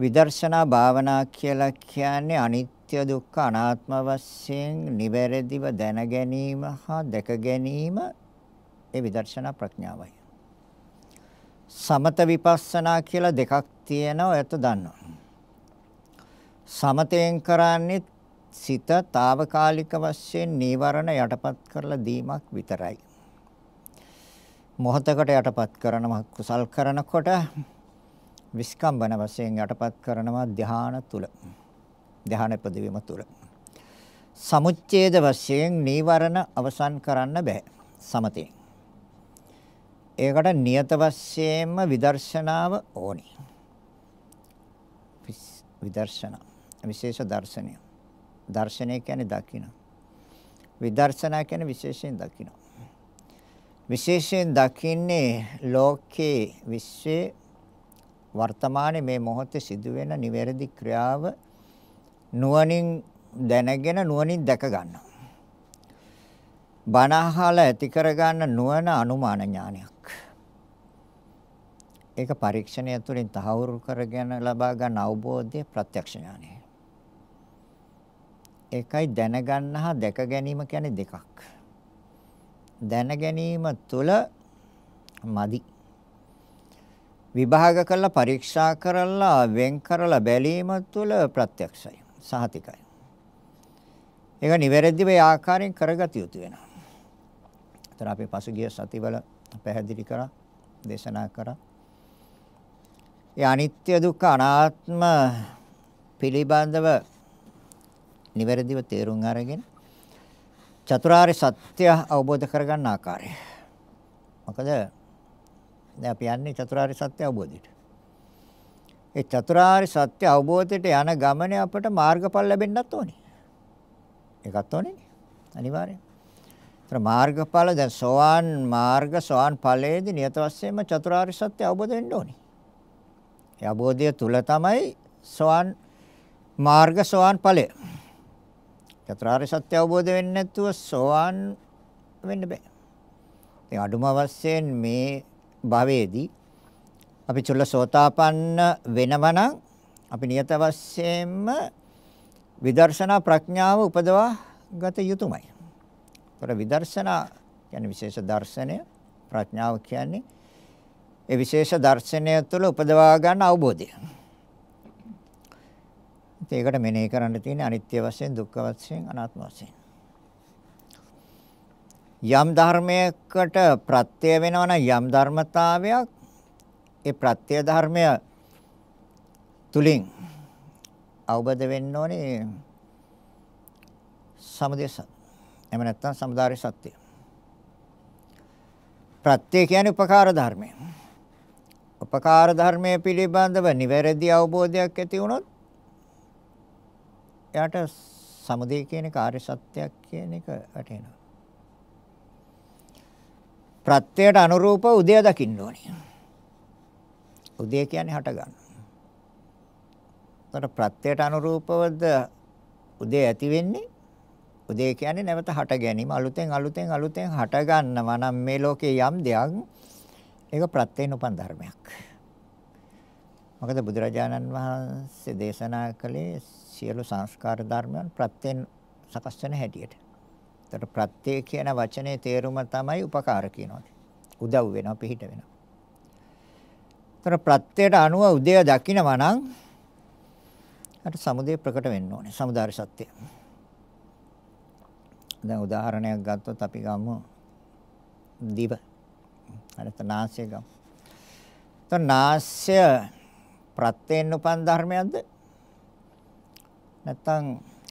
විදර්ශනා භාවනා කියලා කියන්නේ අනිත්‍ය දුක්ඛ අනාත්ම වශයෙන් නිවැරදිව දැන ගැනීම හා දැක ගැනීම ඒ විදර්ශනා ප්‍රඥාවයි. සමත විපස්සනා කියලා දෙකක් තියෙනවා ඒත් දන්නවා. සමතයෙන් කරන්නේ සිත తాවකාලික වශයෙන් නීවරණ යටපත් කරලා දීමක් විතරයි. මොහතකට යටපත් කරනවා කුසල් කරනකොට විස්කම්බන වශයෙන් යටපත් කරනවා ධාන තුල. ධාන ඉපදවීම තුල. සමුච්ඡේද වශයෙන් නීවරණ අවසන් කරන්න බෑ සමතේ. ඒකට නියත වශයෙන්ම විදර්ශනාව ඕනි. විදර්ශනා විශේෂ දර්ශනය. දර්ශනය කියන්නේ දකින්න. විදර්ශනා කියන්නේ විශේෂයෙන් දකින්න. විශේෂයෙන් දකින්නේ ලෝකේ විශ්වයේ වර්තමානයේ මේ මොහොතේ සිදුවෙන නිවැරදි ක්‍රියාව නුවණින් දැනගෙන නුවණින් දැක ගන්නවා. බණහල ඇති කරගන්න නුවණ අනුමාන ඥානයක්. ඒක පරීක්ෂණය තුළින් තහවුරු කරගෙන ලබා ගන්න අවබෝධය ප්‍රත්‍යක්ෂ ඥානය. ඒකයි දැනගන්න හා දැක ගැනීම කියන්නේ දෙකක්. දැන ගැනීම තුළ මදි විභාග කරලා පරීක්ෂා කරලා වෙන් කරලා බැලීම තුළ ප්‍රත්‍යක්ෂයි සහතිකයි. ඒක නිවැරදිව ඒ ආකාරයෙන් කරගත යුතු වෙනවා. ඒතර අපි පසුගිය සතිවල පැහැදිලි කරා දේශනා කරා. ඒ අනිත්‍ය දුක්ඛ අනාත්ම පිළිබඳව නිවැරදිව තේරුම් අරගෙන චතුරාර්ය සත්‍ය අවබෝධ කරගන්න ආකාරය. මොකද දැන් අපි යන්නේ චතුරාර්ය සත්‍ය අවබෝධයට. ඒ චතුරාර්ය සත්‍ය අවබෝධයට යන ගමනේ අපට මාර්ගඵල ලැබෙන්නත් ඕනේ. ඒකත් ඕනේ අනිවාර්යෙන්. ඒතර මාර්ගඵල දැන් සෝවාන් මාර්ග සෝවාන් ඵලයේදී නියත වශයෙන්ම චතුරාර්ය සත්‍ය අවබෝධ වෙන්න ඕනේ. ඒ අවබෝධය තුල තමයි සෝවාන් මාර්ග සෝවාන් ඵලය. චතුරාර්ය සත්‍ය අවබෝධ වෙන්නේ නැතුව සෝවාන් වෙන්න බෑ. ඉතින් අඩුම වශයෙන් මේ භවයේදී අපි චුල්ලසෝතාපන්න වෙනම නම් අපි නියත වශයෙන්ම විදර්ශනා ප්‍රඥාව උපදවා ගත යුතුමයි. ඒතර විදර්ශනා කියන්නේ විශේෂ දර්ශනය ප්‍රඥාව කියන්නේ ඒ විශේෂ දර්ශනය තුළ උපදවා ගන්න අවබෝධය. ඒකට මෙනෙහි කරන්න තියෙන අනිත්‍ය වශයෙන් දුක්ඛ වශයෙන් අනාත්ම වශයෙන් යම් ධර්මයකට ප්‍රත්‍ය වෙනවනම් යම් ධර්මතාවයක් ඒ ප්‍රත්‍ය ධර්මය තුලින් අවබෝධ වෙන්න ඕනේ සමුදේස එහෙම නැත්නම් සමුදාරි සත්‍ය ප්‍රත්‍ය කියන්නේ උපකාර ධර්මය උපකාර ධර්මයේ පිළිබඳව නිවැරදි අවබෝධයක් ඇති වුණොත් එයාට සමුදේ කියන කාර්ය සත්‍යයක් කියන එක වැටෙනවා ප්‍රත්‍යයට අනුරූපව උදය දකින්න ඕනේ. උදය කියන්නේ හට ගන්න. ඒතර ප්‍රත්‍යයට අනුරූපවද උදය ඇති වෙන්නේ? උදය කියන්නේ නැවත හට ගැනීම. අලුතෙන් අලුතෙන් අලුතෙන් හට ගන්නවා නම් මේ ලෝකේ යම් දෙයක් ඒක ප්‍රත්‍යයෙන් උපන් ධර්මයක්. මොකද බුදුරජාණන් වහන්සේ දේශනා කළේ සියලු සංස්කාර ධර්මයන් ප්‍රත්‍යයෙන් සකස් වෙන හැටියට. එතකොට ප්‍රත්‍ය කියන වචනේ තේරුම තමයි උපකාර කියනවා. උදව් වෙනවා පිහිට වෙනවා. එතකොට ප්‍රත්‍යයට අනුව උදය දකිනවා නම් අර සමුදේ ප්‍රකට වෙන්න ඕනේ. samudāra satya. දැන් උදාහරණයක් ගත්තොත් අපි ගමු දිව. අරත නාසය ගමු. එතකොට නාසය ප්‍රත්‍යයෙන් උපන් ධර්මයක්ද? නැත්නම්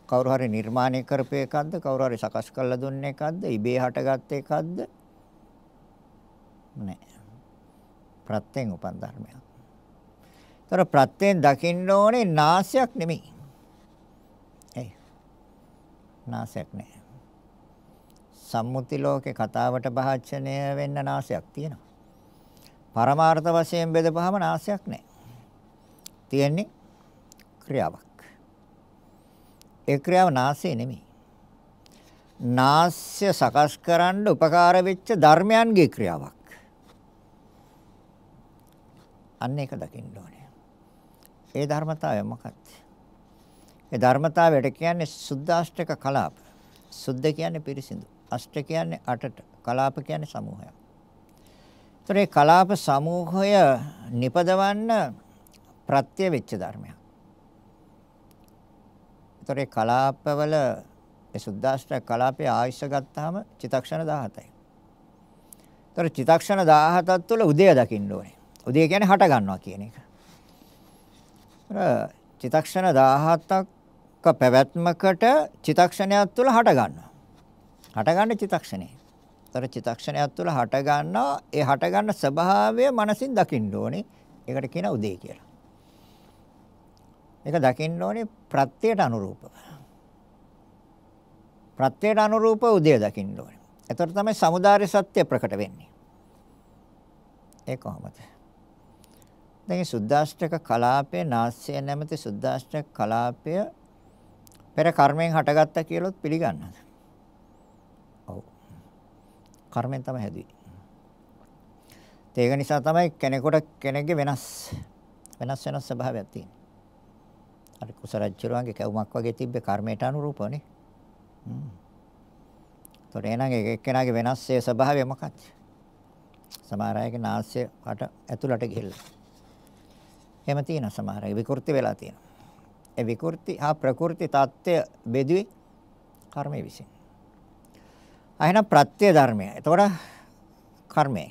කවුරු හරි නිර්මාණය කරපු එකක්ද කවුරු හරි සකස් කරලා දුන්න එකක්ද ඉබේ හටගත් එකක්ද නෑ ප්‍රත්‍යෙන් උපන් ධර්මයක්. ඒතර ප්‍රත්‍යෙන් දකින්න ඕනේ නාසයක් නෙමෙයි. ඒ නාසයක් නෑ. සම්මුති ලෝකේ කතාවට භාජනය වෙන්න නාසයක් තියෙනවා. පරමාර්ථ වශයෙන් බෙදපුවාම නාසයක් නෑ. තියෙන්නේ ක්‍රියාවක්. ඒ ක්‍රියාව නාසය නෙමෙයි. නාස්‍ය සකස් කරන්න උපකාර වෙච්ච ධර්මයන්ගේ ක්‍රියාවක්. අන්න ඒක දකින්න ඕනේ. ඒ ධර්මතාවය මොකක්ද? ඒ ධර්මතාවයට කියන්නේ සුද්දාෂ්ටක කලාප. සුද්ධ කියන්නේ පිරිසිදු. අෂ්ට කියන්නේ අටට. කලාප කියන්නේ සමූහයක්. ඒතර කලාප සමූහය නිපදවන්න ප්‍රත්‍ය වෙච්ච ධර්මයක්. ඒතරේ කලාපවල ඒ සුද්දාෂ්ට කලාපයේ ආයශ ගත්තාම චිතක්ෂණ 17යි. ඒතර චිතක්ෂණ 17ක් තුළ උදය දකින්න ඕනේ. උදය කියන්නේ හට ගන්නවා කියන එක. චිතක්ෂණ 17ක පැවැත්මකට චිතක්ෂණයක් තුළ හට ගන්නවා. හට ගන්න චිතක්ෂණේ. ඒතර චිතක්ෂණයක් තුළ හට ගන්නවා. ඒ හට ගන්න ස්වභාවය මනසින් දකින්න ඕනේ. ඒකට කියන උදේ කියලා. ඒක දකින්න ඕනේ ප්‍රත්‍යයට අනුරූපව. ප්‍රත්‍යයට අනුරූපව උදය දකින්න ඕනේ. එතකොට තමයි samudāri සත්‍ය ප්‍රකට වෙන්නේ. ඒ කොහොමද? දැන් සුද්දාෂ්ටක කලාපය නාස්‍ය නැමැති සුද්දාෂ්ටක කලාපය පෙර කර්මයෙන් හටගත්තා කියලොත් පිළිගන්නවද? ඔව්. කර්මෙන් තමයි හැදුවේ. ඒක නිසා තමයි කෙනෙකුට කෙනෙක්ගේ වෙනස් වෙනස් වෙනස් ස්වභාවයක් තියෙන්නේ. අර කුසලජ්ජරවන්ගේ කැවුමක් වගේ තිබ්බේ කර්මයට අනුරූපවනේ. හ්ම්. ඒතකොට එහෙනම් ඒක එක්කෙනාගේ වෙනස්සේ ස්වභාවය මොකක්ද? සමහර අයගේ නාස්‍ය වට ඇතුළට ගිහිල්ලා. එහෙම තියෙන සමහර අය විකෘති වෙලා තියෙනවා. ඒ විකෘති හා ප්‍රකෘති தත්ත්වය බෙදුවේ කර්මයේ විසින්. අහිනම් ප්‍රත්‍ය ධර්මය. එතකොට කර්මය.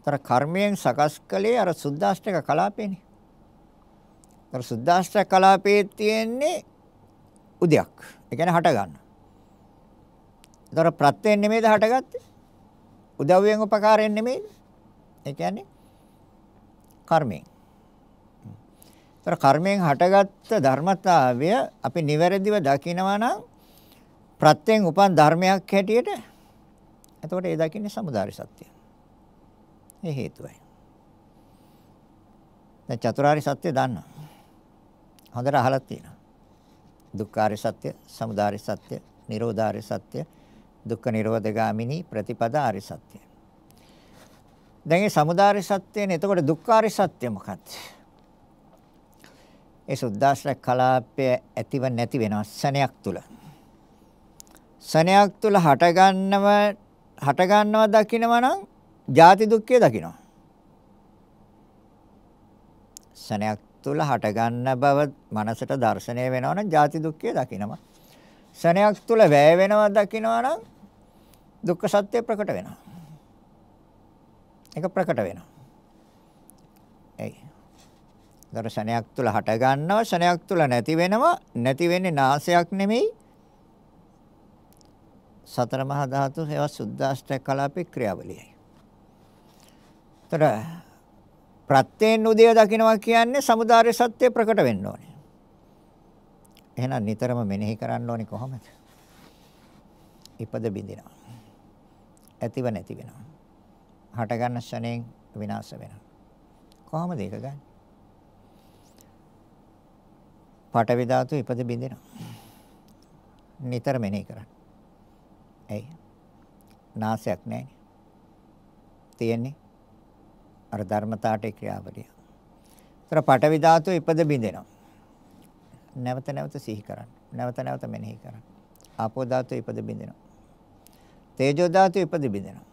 එතකොට කර්මයෙන් සකස් කළේ අර සුද්දාෂ්ටක කලාපේනේ. ඒතර සුද්දාෂ්ටක කලාපයේ තියෙන්නේ උදයක්. ඒ කියන්නේ හට ගන්න. ඒතර ප්‍රත්‍යයෙන් නෙමෙයිද හටගත්තේ? උදව්වෙන් උපකාරයෙන් නෙමෙයිද? ඒ කියන්නේ කර්මයෙන්. ඒතර කර්මයෙන් හටගත්ත ධර්මතාවය අපි නිවැරදිව දකිනවා නම් ප්‍රත්‍යයෙන් උපන් ධර්මයක් හැටියට එතකොට ඒ දකින්නේ samudāri සත්‍යය. ඒ හේතුවයි. දැන් චතුරාර්ය සත්‍ය දන්නවා. හොඳට අහලා තියෙනවා. දුක්ඛාරය සත්‍ය, සමුදාය සත්‍ය, නිරෝධාරය සත්‍ය, දුක්ඛ නිරෝධගාමිනී ප්‍රතිපදාරය සත්‍ය. දැන් මේ සමුදාය සත්‍යනේ එතකොට දුක්ඛාරය සත්‍ය මොකක්ද? ඒ සුද්දාශ්‍රය කලාපය ඇතිව නැති වෙන සනයක් තුල. සනයක් තුල හටගන්නව හටගන්නව දකිනවා නම් ජාති දුක්ඛය දකිනවා. සනයක් තුල හටගන්න බව මනසට දැర్శණය වෙනවා නම් ජාති දුක්ඛය දකිනවා. සනයක් තුල වැය වෙනවා දකිනවා නම් දුක්ඛ සත්‍ය ප්‍රකට වෙනවා. ඒක ප්‍රකට වෙනවා. එයි. දර්ශනයක් තුල හට ගන්නවා ශනයක් තුල නැති වෙනවා නැති වෙන්නේ නාසයක් නෙමෙයි සතර මහා ධාතු හේව සුද්දාෂ්ටක කලාපේ ක්‍රියාවලියයි. ඒතර ප්‍රත්‍යයෙන් උදය දකින්නවා කියන්නේ samudāre සත්‍ය ප්‍රකට වෙන්න ඕනේ. එහෙනම් නිතරම මෙනෙහි කරන්න ඕනේ කොහොමද? ඉපද බිඳිනවා. ඇතිව නැති වෙනවා. හට ගන්න ශණයෙන් විනාශ වෙනවා. කොහොමද ඒක ගන්න? පටවි ධාතු ඉපද බිඳිනවා. නිතර මෙනෙහි කරන්න. ඇයි? නාසයක් නැහැ. තියෙන්නේ අර ධර්මතාවට ක්‍රියාවලිය. ඒතර පටවි ධාතුව ඉපද බිඳෙනවා. නැවත නැවත සිහි කරන්න. නැවත නැවත මෙනෙහි කරන්න. ආපෝ ධාතුව ඉපද බිඳෙනවා. තේජෝ ධාතුව ඉපද බිඳෙනවා.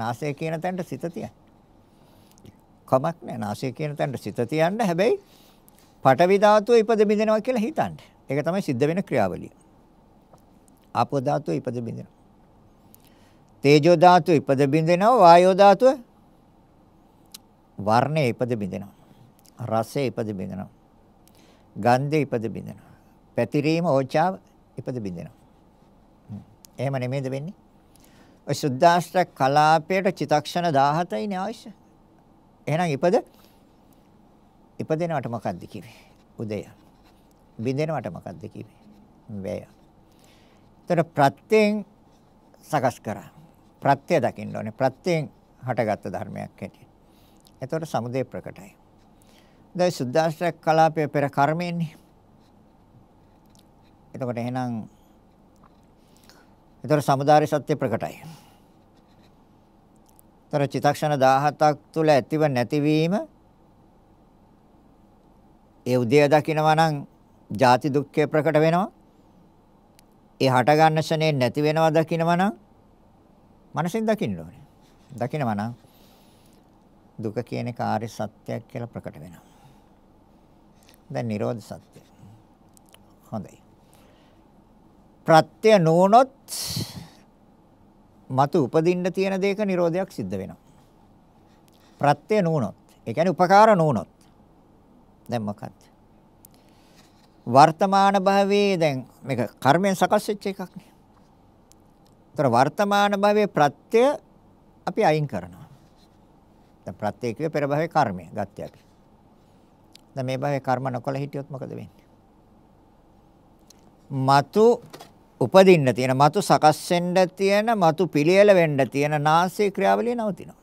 නාසය කියන තැනට සිත තියන්න. කමක් නැහැ. නාසය කියන තැනට සිත තියන්න. හැබැයි පටවි ධාතුව ඉපද බිඳෙනවා කියලා හිතන්න. ඒක තමයි සිද්ධ වෙන ක්‍රියාවලිය. ආපෝ ධාතුව ඉපද බිඳෙනවා. තේජෝ ධාතුව ඉපද බිඳෙනවා. වායෝ ධාතුව වර්ණය ඉපද බිඳිනවා. රසය ඉපද බිඳිනවා. ගන්ධය ඉපද බිඳිනවා. පැතිරීම ඕචාව ඉපද බිඳිනවා. එහෙම නෙමෙයිද වෙන්නේ? ඔය සුද්දාෂ්ටක කලාපයට චිතක්ෂණ 17යිනේ අවශ්‍ය. එහෙනම් ඉපද ඉපදෙනවට මොකද්ද කිව්වේ? උදය. බින්දෙනවට මොකද්ද කිව්වේ? වැය. ඒතර ප්‍රත්‍යයෙන් සකස් කරා. ප්‍රත්‍ය දකින්න ඕනේ. ප්‍රත්‍යයෙන් හටගත් ධර්මයක් හැටියට. එතකොට සමුදේ ප්‍රකටයි. දැන් සුද්දාශ්‍රය කලාපය පෙර කර්මයෙන්නේ. එතකොට එහෙනම් එතකොට samudāri සත්‍ය ප්‍රකටයි. තර චිතක්ෂණ 17ක් තුල ඇතිව නැතිවීම ඒ උදය දකිනවා නම් ಜಾති දුක්ඛය ප්‍රකට වෙනවා. ඒ හට ගන්න ශනේ නැති වෙනවා දකිනවා නම් මනසින් දකින්න ඕනේ. දකිනවා නම් දුක කියන එක ආර්ය සත්‍යයක් කියලා ප්‍රකට වෙනවා. දැන් Nirodha සත්‍ය. හොඳයි. ප්‍රත්‍ය නොනොත් මතු උපදින්න තියෙන දේක Nirodhayak සිද්ධ වෙනවා. ප්‍රත්‍ය නොනොත්. ඒ කියන්නේ උපකාර නොනොත්. දැන් මොකක්ද? වර්තමාන භවයේ දැන් මේක කර්මයෙන් සකස් වෙච්ච එකක් නේ. ඒතර වර්තමාන භවයේ ප්‍රත්‍ය අපි අයින් කරනවා. දැන් ප්‍රත්‍ය කිව්වේ පෙර භවයේ කර්මය ගත්තේ අපි. දැන් මේ භවයේ කර්ම නොකල හිටියොත් මොකද වෙන්නේ? మతు උපදින්න තියෙන మతు සකස් වෙන්න තියෙන మతు පිළියෙල වෙන්න තියෙන නාසී ක්‍රියාවලිය නවතිනවා.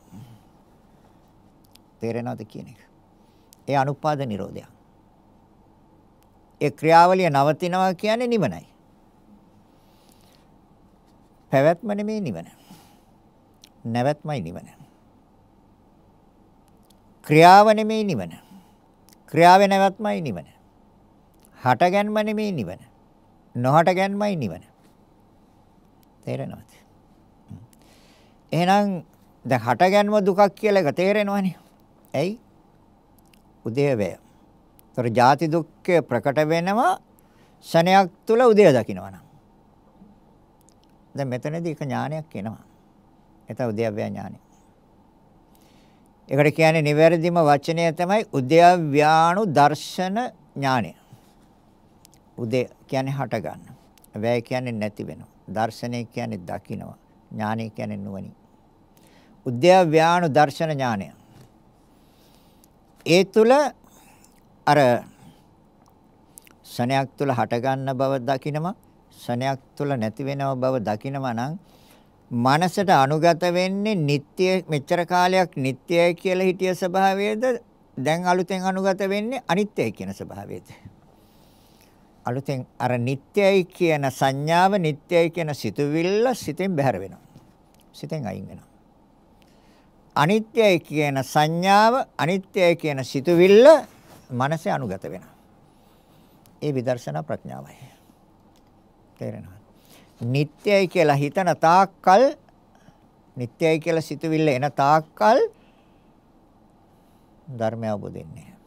තේරෙනවද කියන එක? ඒ අනුපාද නිරෝධය. ඒ ක්‍රියාවලිය නවතිනවා කියන්නේ නිවනයි. පැවැත්ම නෙමේ නිවන. නැවැත්මයි නිවන. ක්‍රියාව නෙමෙයි නිවන. ක්‍රියාවේ නැවැත්මයි නිවන. හට ගැනීම නෙමෙයි නිවන. නොහට ගැනීමයි නිවන. තේරෙනවද? එහෙනම් දැන් හට ගැනීම දුකක් කියලා එක තේරෙනවනේ. ඇයි? උදේවය. ඒතර ಜಾති දුක්ඛය ප්‍රකට වෙනවා ශණයක් තුල උදේ දකින්නවනම්. දැන් මෙතනදී එක ඥානයක් එනවා. එතන උදේවය ඥානය. ඒකට කියන්නේ නිවැරදිම වචනය තමයි උද්‍යව්‍යානු දර්ශන ඥානය. උදේ කියන්නේ හට ගන්න. වැය කියන්නේ නැති වෙනවා. දර්ශනය කියන්නේ දකිනවා. ඥානය කියන්නේ නුවණින්. උද්‍යව්‍යානු දර්ශන ඥානය. ඒ තුල අර සනයක් තුල හට ගන්න බව දකිනවා. සනයක් තුල නැති වෙනව බව දකිනවා නම් මනසට අනුගත වෙන්නේ නিত্য මෙච්චර කාලයක් නিত্যයි කියලා හිටිය ස්වභාවයේද දැන් අලුතෙන් අනුගත වෙන්නේ අනිත්‍යයි කියන ස්වභාවයේද අලුතෙන් අර නিত্যයි කියන සංඥාව නিত্যයි කියන සිතුවිල්ල සිතෙන් බැහැර වෙනවා සිතෙන් අයින් වෙනවා අනිත්‍යයි කියන සංඥාව අනිත්‍යයි කියන සිතුවිල්ල මනසේ අනුගත වෙනවා ඒ විදර්ශනා ප්‍රඥාවයි තේරෙනවා නිට්ටයයි කියලා හිතන තාක්කල් නිට්ටයයි කියලා සිතුවිල්ල එන තාක්කල් ධර්මය අවබෝධ වෙන්නේ නැහැ.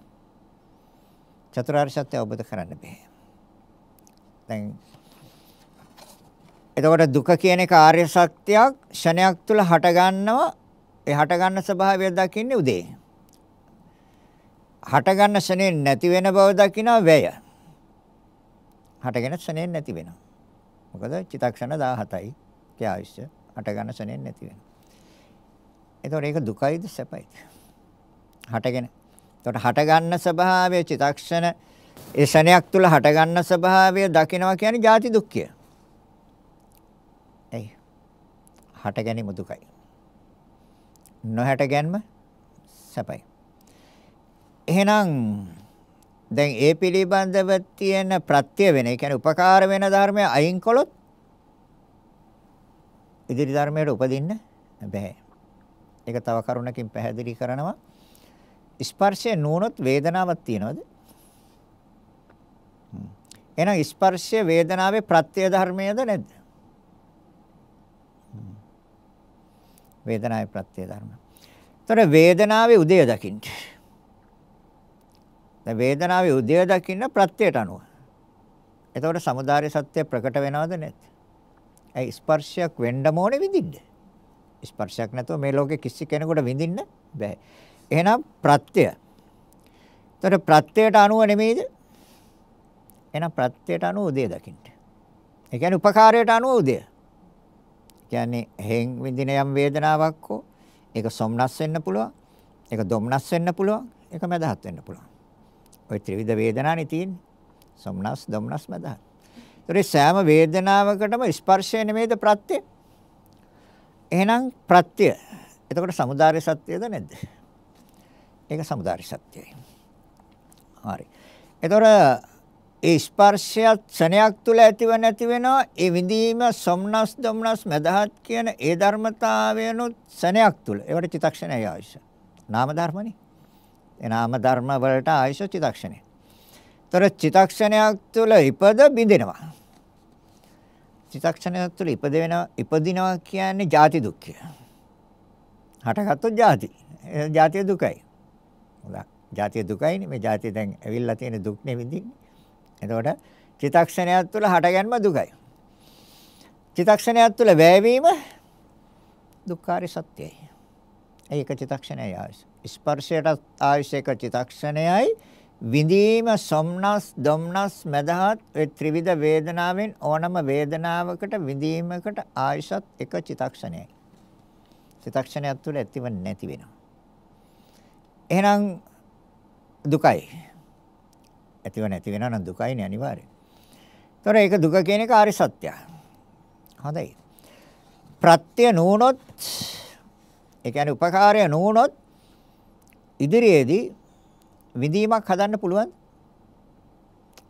චතුරාර්ය සත්‍ය අවබෝධ කරන්න බෑ. දැන් එතකොට දුක කියන එක ආර්ය සත්‍යයක් ෂණයක් තුල හට ගන්නවා ඒ හට ගන්න ස්වභාවය දකින්නේ උදේ. හට ගන්න ෂණේ නැති වෙන බව දකිනවා වැය. හටගෙන ෂණේ නැති වෙනවා. මොකද චිතක්ෂණ 17යි ගේ ආයුෂ හට ගන්න සෙනෙන් නැති වෙනවා. එතකොට ඒක දුකයිද සැපයිද? හටගෙන. එතකොට හට ගන්න ස්වභාවය චිතක්ෂණ ඒ ශණයක් තුල හට ගන්න ස්වභාවය දකිනවා කියන්නේ ජාති දුක්ඛය. එයි. හට ගැනීම දුකයි. නොහැට ගැනීම සැපයි. එහෙනම් දැන් ඒ පිළිබඳව තියෙන ප්‍රත්‍ය වෙන, ඒ කියන්නේ උපකාර වෙන ධර්මය අයින් කළොත් ඉදිරි ධර්මයට උපදින්න බෑ. ඒක තව කරුණකින් පැහැදිලි කරනවා. ස්පර්ශය නුනොත් වේදනාවක් තියනවද? එහෙනම් ස්පර්ශය වේදනාවේ ප්‍රත්‍ය ධර්මයද නැද්ද? වේදනාවේ ප්‍රත්‍ය ධර්ම. ඒතර වේදනාවේ උදය දකින්නේ දැන් වේදනාවේ උදය දකින්න ප්‍රත්‍යයට අනුව. එතකොට samudāri සත්‍ය ප්‍රකට වෙනවද නැද්ද? ඇයි ස්පර්ශයක් වෙන්න ඕනේ විඳින්න? ස්පර්ශයක් නැතුව මේ ලෝකේ කිසි කෙනෙකුට විඳින්න බෑ. එහෙනම් ප්‍රත්‍ය. එතකොට ප්‍රත්‍යයට අනුව නෙමෙයිද? එහෙනම් ප්‍රත්‍යයට අනුව උදය දකින්න. ඒ කියන්නේ උපකාරයට අනුව උදය. කියන්නේ හෙන් විඳින යම් වේදනාවක් හෝ ඒක සොම්නස් වෙන්න පුළුවන්. ඒක දොම්නස් වෙන්න පුළුවන්. ඒක මදහත් වෙන්න පුළුවන්. ඔය ත්‍රිවිධ වේදනානේ තියෙන්නේ. සොම්නස්, දොම්නස්, මදහත්. ඒතරේ සෑම වේදනාවකටම ස්පර්ශය නෙමෙයිද ප්‍රත්‍ය? එහෙනම් ප්‍රත්‍ය. එතකොට samudāri සත්‍යද නැද්ද? ඒක samudāri සත්‍යයි. හරි. ඒතර ඒ ස්පර්ශයත් ක්ෂණයක් තුල ඇතිව නැති වෙනවා. ඒ විඳීම සොම්නස්, දොම්නස්, මදහත් කියන ඒ ධර්මතාවයනොත් ක්ෂණයක් තුල. ඒවට චිතක්ෂණයයි අවශ්‍ය. නාම ධර්මනේ. එනාම ධර්ම වලට ආයශ චිතක්ෂණය. ତොර චිතක්ෂණයක් තුළ ඉපද බිඳිනවා. චිතක්ෂණයක් තුළ ඉපද වෙනවා ඉපදිනවා කියන්නේ ජාති දුක්ඛය. හටගත්තු ජාති. ඒ ජාතිය දුකයි. හොඳයි. ජාතිය දුකයිනේ මේ ජාතිය දැන් ඇවිල්ලා තියෙන දුක් නෙවිදින්නේ. එතකොට චිතක්ෂණයක් තුළ හටගන්ම දුකයි. චිතක්ෂණයක් තුළ වැයවීම දුක්ඛාරය සත්‍යයි. ඒක චිතක්ෂණයයි ආයස. ස්පර්ශයටත් ආයස එක චිතක්ෂණයයි. විඳීම සොම්නස් ධම්නස් මදහත් ඒ ත්‍රිවිධ වේදනාවෙන් ඕනම වේදනාවකට විඳීමකට ආයසත් එක චිතක්ෂණයයි. චිතක්ෂණයක් තුළ ඇතිව නැති වෙනවා. එහෙනම් දුකයි. ඇතිව නැති වෙනවා නම් දුකයි නේ අනිවාර්යෙන්. ඒතොර ඒක දුක කියන එක ආරි සත්‍යය. හොඳයි. ප්‍රත්‍ය නූනොත් ඒ කියන්නේ උපකාරය නොවුනොත් ඉදිරියේදී විඳීමක් හදන්න පුළුවන්.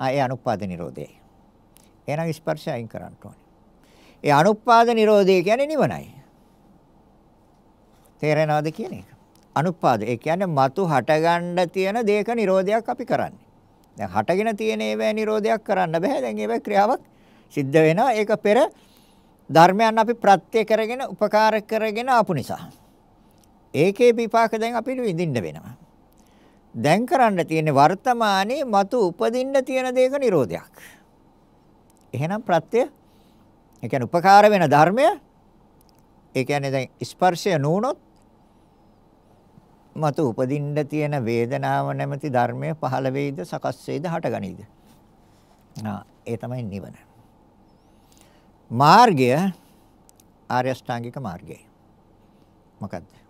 ආ ඒ අනුපාද නිරෝධය. එහෙනම් ස්පර්ශය අයින් කරන්න ඕනේ. ඒ අනුපාද නිරෝධය කියන්නේ නිවනයි. තේරෙනවද කියන එක? අනුපාද ඒ කියන්නේ మతు හටගන්න තියෙන දේක නිරෝධයක් අපි කරන්නේ. දැන් හටගෙන තියෙන ඒවැ නිරෝධයක් කරන්න බෑ. දැන් ඒවැ ක්‍රියාවක් සිද්ධ වෙනවා. ඒක පෙර ධර්මයන් අපි ප්‍රත්‍ය කරගෙන උපකාර කරගෙන ආපු නිසා. ඒකේ විපාක දැන් අපිට විඳින්න වෙනවා. දැන් කරන්න තියෙන්නේ වර්තමානයේ මතු උපදින්න තියෙන දේක නිරෝධයක්. එහෙනම් ප්‍රත්‍ය ඒ කියන්නේ උපකාර වෙන ධර්මය ඒ කියන්නේ දැන් ස්පර්ශය නුනොත් මතු උපදින්න තියෙන වේදනාව නැමැති ධර්මය පහළ වෙයිද සකස් වෙයිද හටගනීද? ආ ඒ තමයි නිවන. මාර්ගය ආර්ය අෂ්ටාංගික මාර්ගයයි. මොකද්ද?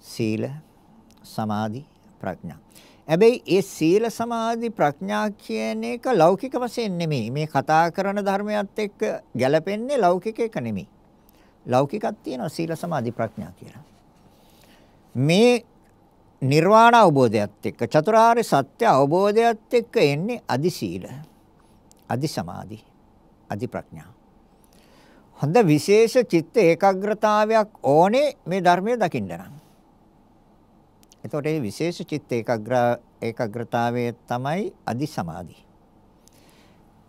සීල සමාධි ප්‍රඥා. හැබැයි ඒ සීල සමාධි ප්‍රඥා කියන එක ලෞකික වශයෙන් නෙමෙයි. මේ කතා කරන ධර්මයත් එක්ක ගැලපෙන්නේ ලෞකික එක නෙමෙයි. ලෞකිකක් තියෙනවා සීල සමාධි ප්‍රඥා කියලා. මේ නිර්වාණ අවබෝධයත් එක්ක චතුරාර්ය සත්‍ය අවබෝධයත් එක්ක එන්නේ අදි සීල අදි සමාධි අදි ප්‍රඥා හොඳ විශේෂ චිත්ත ඒකාග්‍රතාවයක් ඕනේ මේ ධර්මයේ දකින්න නම් එතකොට මේ විශේෂ චිත්ත ඒකාග්‍ර ඒකාග්‍රතාවය තමයි අදි සමාධි.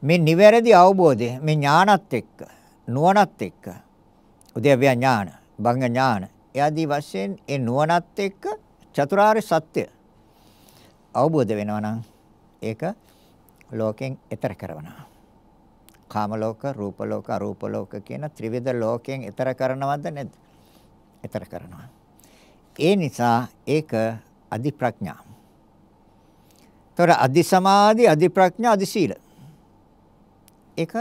මේ නිවැරදි අවබෝධය මේ ඥානත් එක්ක නුවණත් එක්ක උද්‍යව්‍ය ඥාන, භංග ඥාන, යাদি වශයෙන් ඒ නුවණත් එක්ක චතුරාර්ය සත්‍ය අවබෝධ වෙනවා නම් ඒක ලෝකෙන් එතර කරනවා. කාම ලෝක, රූප ලෝක, අරූප ලෝක කියන ත්‍රිවිධ ලෝකයෙන් එතර කරනවද නැද්ද? එතර කරනවා. ඒ නිසා ඒක අදි ප්‍රඥා. ତොර අදි සමාධි අදි ප්‍රඥා අදි සීල. ඒක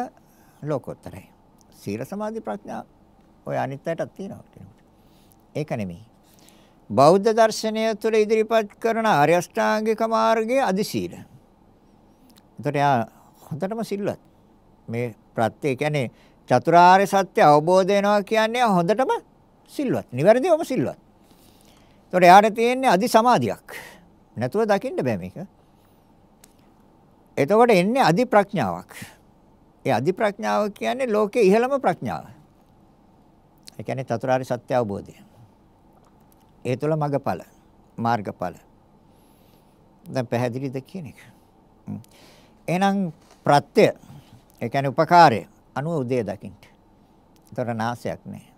ලෝකෝත්තරයි. සීල සමාධි ප්‍රඥා ඔය අනිත්‍යයටත් තියෙනවා කෙනෙකුට. ඒක නෙමෙයි. බෞද්ධ දර්ශනය තුළ ඉදිරිපත් කරන ආර්ය අෂ්ටාංගික මාර්ගයේ අදි සීල. එතකොට යා හොඳටම සිල්වත්. මේ ප්‍රත්‍ය කියන්නේ චතුරාර්ය සත්‍ය අවබෝධ වෙනවා කියන්නේ හොඳටම සිල්වත්. නිවැරදිවම සිල්වත්. එතකොට එයාට තියෙන්නේ අදි සමාධියක්. නැතුව දකින්න බෑ මේක. එතකොට එන්නේ අදි ප්‍රඥාවක්. ඒ අදි ප්‍රඥාව කියන්නේ ලෝකේ ඉහළම ප්‍රඥාව. ඒ කියන්නේ චතුරාර්ය සත්‍ය අවබෝධය. ඒ තුළ මඟඵල, මාර්ගඵල. දැන් පැහැදිලිද කියන එක. එහෙනම් ප්‍රත්‍ය ඒ කියන්නේ උපකාරය අනුව උදේ දකින්න. ඒතර නාසයක් නැහැ.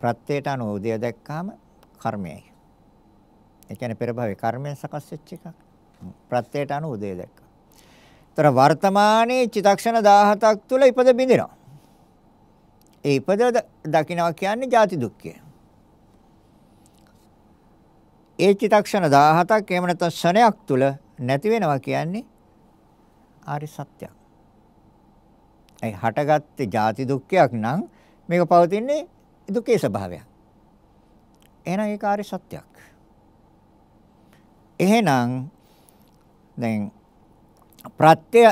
ප්‍රත්‍යයට අනුව උදය දැක්කාම කර්මයයි. ඒ කියන්නේ පෙර භවයේ කර්මයෙන් සකස් වෙච්ච එකක්. ප්‍රත්‍යයට අනුව උදය දැක්කා. ତර වර්තමානයේ චිතක්ෂණ 17ක් තුල ඉපද බිඳිනවා. ඒ ඉපද දකින්නවා කියන්නේ ජාති දුක්ඛය. ඒ චිතක්ෂණ 17ක් එහෙම නැත්නම් ශණයක් තුල නැති වෙනවා කියන්නේ ආරි සත්‍යයක්. ඒ හටගත්තේ ජාති දුක්ඛයක් නම් මේක පවතින්නේ දුකේ ස්වභාවයක්. එහෙනම් ඒක ආර්ය සත්‍යයක්. එහෙනම් දැන් ප්‍රත්‍ය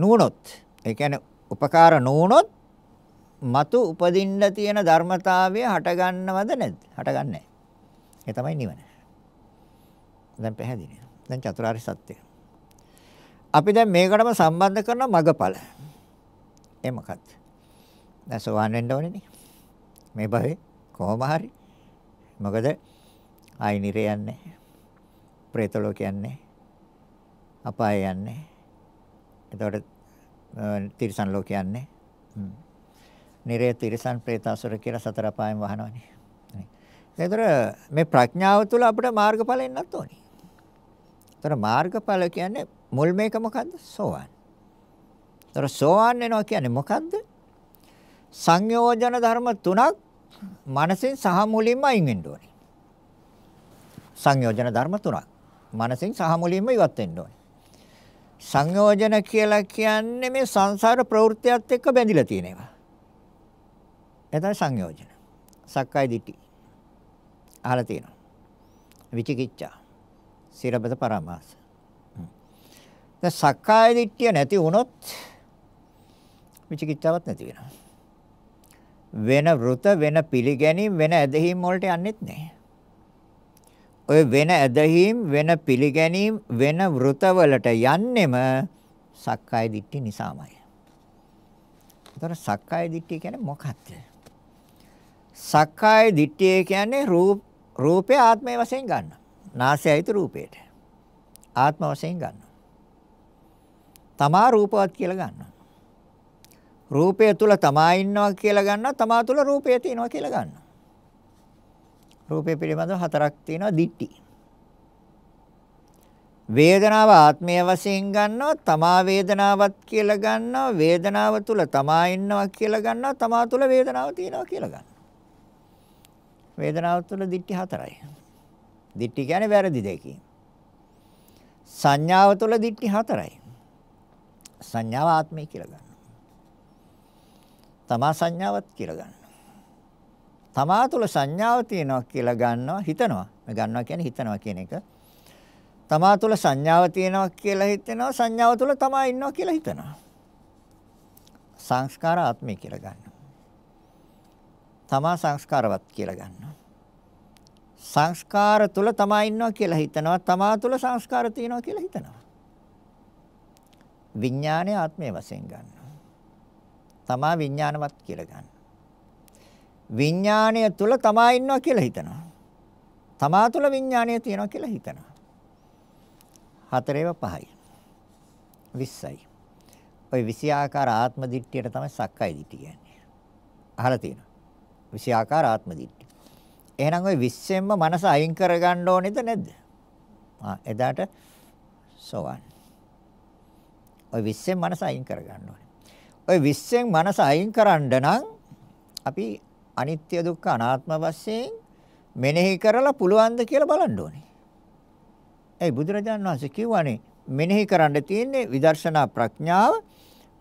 නුනොත් ඒ කියන්නේ උපකාර නුනොත් మతు උපදින්න තියෙන ධර්මතාවය හටගන්නවද නැද්ද? හටගන්නේ නැහැ. ඒ තමයි නිවන. දැන් පැහැදිලි. දැන් චතුරාර්ය සත්‍යය. අපි දැන් මේකටම සම්බන්ධ කරන මගඵල. ඒ මොකක්ද? දැන් සෝවන් වෙන්න ඕනේනේ. මේ භවේ කොහොම හරි. මොකද ආයි නිරේ යන්නේ. പ്രേත ලෝකයන්නේ. අපාය යන්නේ. එතකොට තිරිසන් ලෝකයන්නේ. නිරේ තිරිසන් പ്രേතාසුර කියලා සතර අපායන් වහනවනේ. එතකොට මේ ප්‍රඥාව තුළ අපිට මාර්ගඵල එන්නත් ඕනේ. එතකොට මාර්ගඵල කියන්නේ මුල් මේක මොකද්ද? සෝවාන්. එතකොට සෝවාන් වෙනවා කියන්නේ මොකද්ද? සංයෝජන ධර්ම තුනක් මනසෙන් සහ මුලින්ම අයින් වෙන්න ඕනේ. සංයෝජන ධර්ම තුනක්. මනසෙන් සහ මුලින්ම ඉවත් වෙන්න ඕනේ. සංයෝජන කියලා කියන්නේ මේ සංසාර ප්‍රවෘත්තියත් එක්ක බැඳිලා තියෙන ඒවා. එතන සංයෝජන. සක්කාය දිටි. අහලා තියෙනවා. විචිකිච්ඡා. සිරබත පරමාස. දැන් සක්කාය දිට්ඨිය නැති වුණොත් විචිකිච්ඡාවක් නැති වෙනවා. වෙන වෘත වෙන පිළිගැනීම් වෙන ඇදහිම් වලට යන්නෙත් නැහැ. ඔය වෙන ඇදහිම් වෙන පිළිගැනීම් වෙන වෘත වලට යන්නෙම සක්කාය දිට්ඨි නිසාමයි. ඒතර සක්කාය දිට්ඨිය කියන්නේ මොකක්ද? සක්කාය දිට්ඨිය කියන්නේ රූප රූපේ ආත්මය වශයෙන් ගන්න. නාසයයිතු රූපේට. ආත්ම වශයෙන් ගන්න. තමා රූපවත් කියලා ගන්නවා. රූපය තුල තමා ඉන්නවා කියලා ගන්නවා තමා තුල රූපය තියෙනවා කියලා ගන්නවා. රූපය පිළිබඳව හතරක් තියෙනවා දිට්ටි. වේදනාව ආත්මය වශයෙන් ගන්නවා තමා වේදනාවක් කියලා ගන්නවා වේදනාව තුල තමා ඉන්නවා කියලා ගන්නවා තමා තුල වේදනාව තියෙනවා කියලා ගන්නවා. වේදනාව තුල දිට්ටි හතරයි. දිට්ටි කියන්නේ වැරදි දෙකකින්. සංඥාව තුල දිට්ටි හතරයි. සංඥාව ආත්මය කියලා ගන්නවා. තමා සංඥාවක් කියලා ගන්නවා. තමා තුළ සංඥාව තියෙනවා කියලා ගන්නවා හිතනවා. මේ ගන්නවා කියන්නේ හිතනවා කියන එක. තමා තුළ සංඥාව තියෙනවා කියලා හිතෙනවා සංඥාව තුළ තමා ඉන්නවා කියලා හිතනවා. සංස්කාර ආත්මය කියලා ගන්නවා. තමා සංස්කාරවත් කියලා ගන්නවා. සංස්කාර තුල තමා ඉන්නවා කියලා හිතනවා තමා තුල සංස්කාර තියෙනවා කියලා හිතනවා විඥානය ආත්මය වශයෙන් ගන්න තමා විඥානවත් කියලා ගන්න. විඥාණය තුල තමා ඉන්නවා කියලා හිතනවා. තමා තුල විඥාණය තියෙනවා කියලා හිතනවා. හතරේව පහයි. 20යි. ওই 20 ආකාර ආත්ම දිට්ඨියට තමයි සක්කාය දිට්ඨිය කියන්නේ. අහලා තියෙනවා. 20 ආකාර ආත්ම දිට්ඨිය. එහෙනම් ওই 20ෙන්ම මනස අයින් කරගන්න ඕනේද නැද්ද? ආ එදාට සෝවන්. ওই 20ෙන් මනස අයින් කරගන්න ඕනේ. ওই 20න් මනස අයින් කරන්න නම් අපි අනිත්‍ය දුක්ඛ අනාත්ම වශයෙන් මෙනෙහි කරලා පුළුවන්ද කියලා බලන්න ඕනේ. ඒ බුදුරජාණන් වහන්සේ කියවනේ මෙනෙහි කරන්න තියෙන්නේ විදර්ශනා ප්‍රඥාව,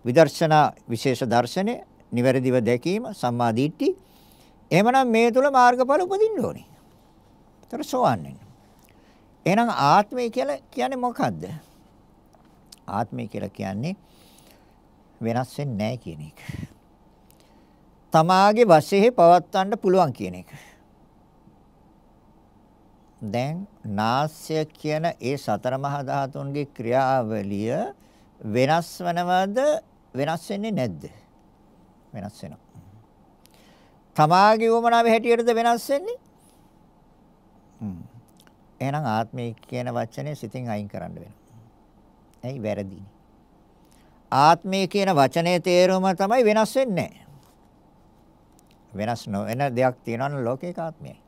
විදර්ශනා විශේෂ දර්ශනය, නිවැරදිව දැකීම, සම්මා දිට්ඨි. එහෙමනම් මේ තුල මාර්ගඵල උපදින්න ඕනේ. ඒතර සෝවන් වෙන්න. එහෙනම් ආත්මය කියලා කියන්නේ මොකද්ද? ආත්මය කියලා කියන්නේ වෙනස් වෙන්නේ නැහැ කියන එක. තමාගේ වශයේ පවත්වන්න පුළුවන් කියන එක. දැන් නාස්‍ය කියන ඒ සතර මහා ධාතුන්ගේ ක්‍රියාවලිය වෙනස් වෙනවද වෙනස් වෙන්නේ නැද්ද? වෙනස් වෙනවා. තමාගේ වමනාවේ හැටියටද වෙනස් වෙන්නේ? හ්ම්. එහෙනම් ආත්මය කියන වචනේ සිතින් අයින් කරන්න වෙනවා. ඇයි වැරදිනේ? ආත්මය කියන වචනේ තේරුම තමයි වෙනස් වෙන්නේ. වෙනස් නොවන දෙයක් තියෙනවා නම් ලෝකේක ආත්මයයි.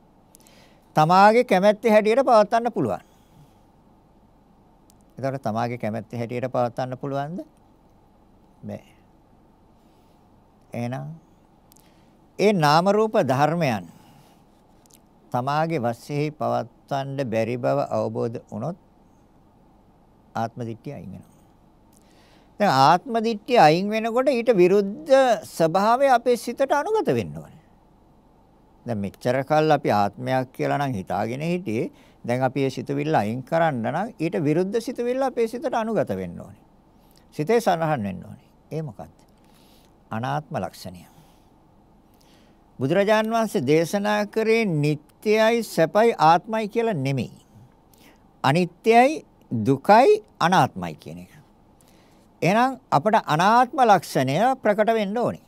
තමාගේ කැමැත්තේ හැටියට පවත්වන්න පුළුවන්. එතකොට තමාගේ කැමැත්තේ හැටියට පවත්වන්න පුළුවන්ද? බැ. එහෙනම් ඒ නාම රූප ධර්මයන් තමාගේ වශයෙන් පවත්වන්න බැරි බව අවබෝධ වුණොත් ආත්ම දිට්ඨිය අයින් වෙනවා. දැන් ආත්ම දිට්ඨිය අයින් වෙනකොට ඊට විරුද්ධ ස්වභාවය අපේ සිතට අනුගත වෙන්න ඕනේ. දැන් මෙච්චර කල් අපි ආත්මයක් කියලා නම් හිතාගෙන හිටියේ. දැන් අපි ඒ සිතවිල්ල අයින් කරන්න නම් ඊට විරුද්ධ සිතවිල්ල අපේ සිතට අනුගත වෙන්න ඕනේ. සිතේ සනහන් වෙන්න ඕනේ. ඒ මොකක්ද? අනාත්ම ලක්ෂණය. බුදුරජාන් වහන්සේ දේශනා කරේ නිට්ටයයි සැපයි ආත්මයි කියලා නෙමෙයි. අනිත්‍යයි දුකයි අනාත්මයි කියන එක. එහෙනම් අපට අනාත්ම ලක්ෂණය ප්‍රකට වෙන්න ඕනේ.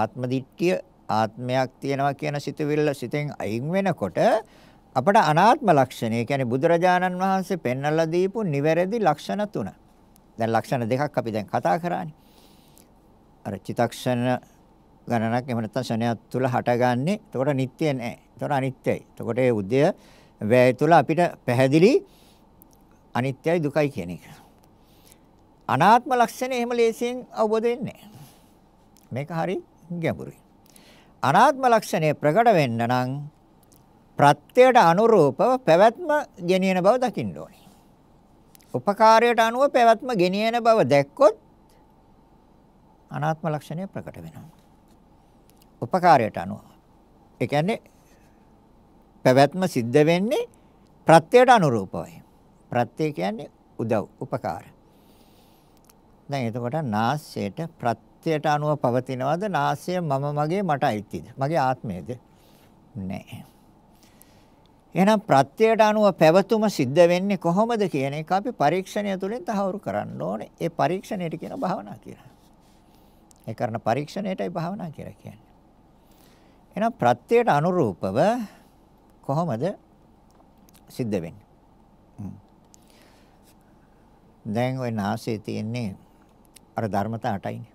ආත්ම දිට්ඨිය ආත්මයක් තියෙනවා කියන සිතුවිල්ල සිතෙන් අයින් වෙනකොට අපට අනාත්ම ලක්ෂණය කියන්නේ බුදුරජාණන් වහන්සේ පෙන්වලා දීපු නිවැරදි ලක්ෂණ තුන. දැන් ලක්ෂණ දෙකක් අපි දැන් කතා කරානේ. අර චිතක්ෂණ ගණනක් එහෙම නැත්නම් ශණයක් තුල හටගන්නේ. එතකොට නිට්ටය නෑ. එතකොට අනිත්‍යයි. එතකොට ඒ උදය වැය තුල අපිට පැහැදිලි අනිත්‍යයි දුකයි කියන එක. අනාත්ම ලක්ෂණ එහෙම ලේසියෙන් අවබෝධ වෙන්නේ මේක හරි ගැඹුරුයි. අනාත්ම ලක්ෂණය ප්‍රකට වෙන්න නම් ප්‍රත්‍යයට අනුරූපව පැවැත්ම ගෙනියන බව දකින්න ඕනේ. උපකාරයට අනුව පැවැත්ම ගෙනියන බව දැක්කොත් අනාත්ම ලක්ෂණය ප්‍රකට වෙනවා. උපකාරයට අනුව. ඒ කියන්නේ පැවැත්ම සිද්ධ වෙන්නේ ප්‍රත්‍යයට අනුරූපවයි. ප්‍රත්‍ය කියන්නේ උදව්, උපකාර. දැන් එතකොට නාස්යයට ප්‍රත්‍යයට අනුව පවතිනවද නාස්ය මම මගේ මට අයිතිද? මගේ ආත්මයද? නැහැ. එහෙනම් ප්‍රත්‍යයට අනුව පැවතුම සිද්ධ වෙන්නේ කොහොමද කියන එක අපි පරීක්ෂණය තුළින් තහවුරු කරන්න ඕනේ. ඒ පරීක්ෂණයට කියන භාවනා කියලා. ඒ කරන පරීක්ෂණයටයි භාවනා කියලා කියන්නේ. එහෙනම් ප්‍රත්‍යයට අනුරූපව කොහොමද සිද්ධ වෙන්නේ? දැන් ওই નાසයේ තියෙන්නේ අර ධර්මතා 8යිනේ.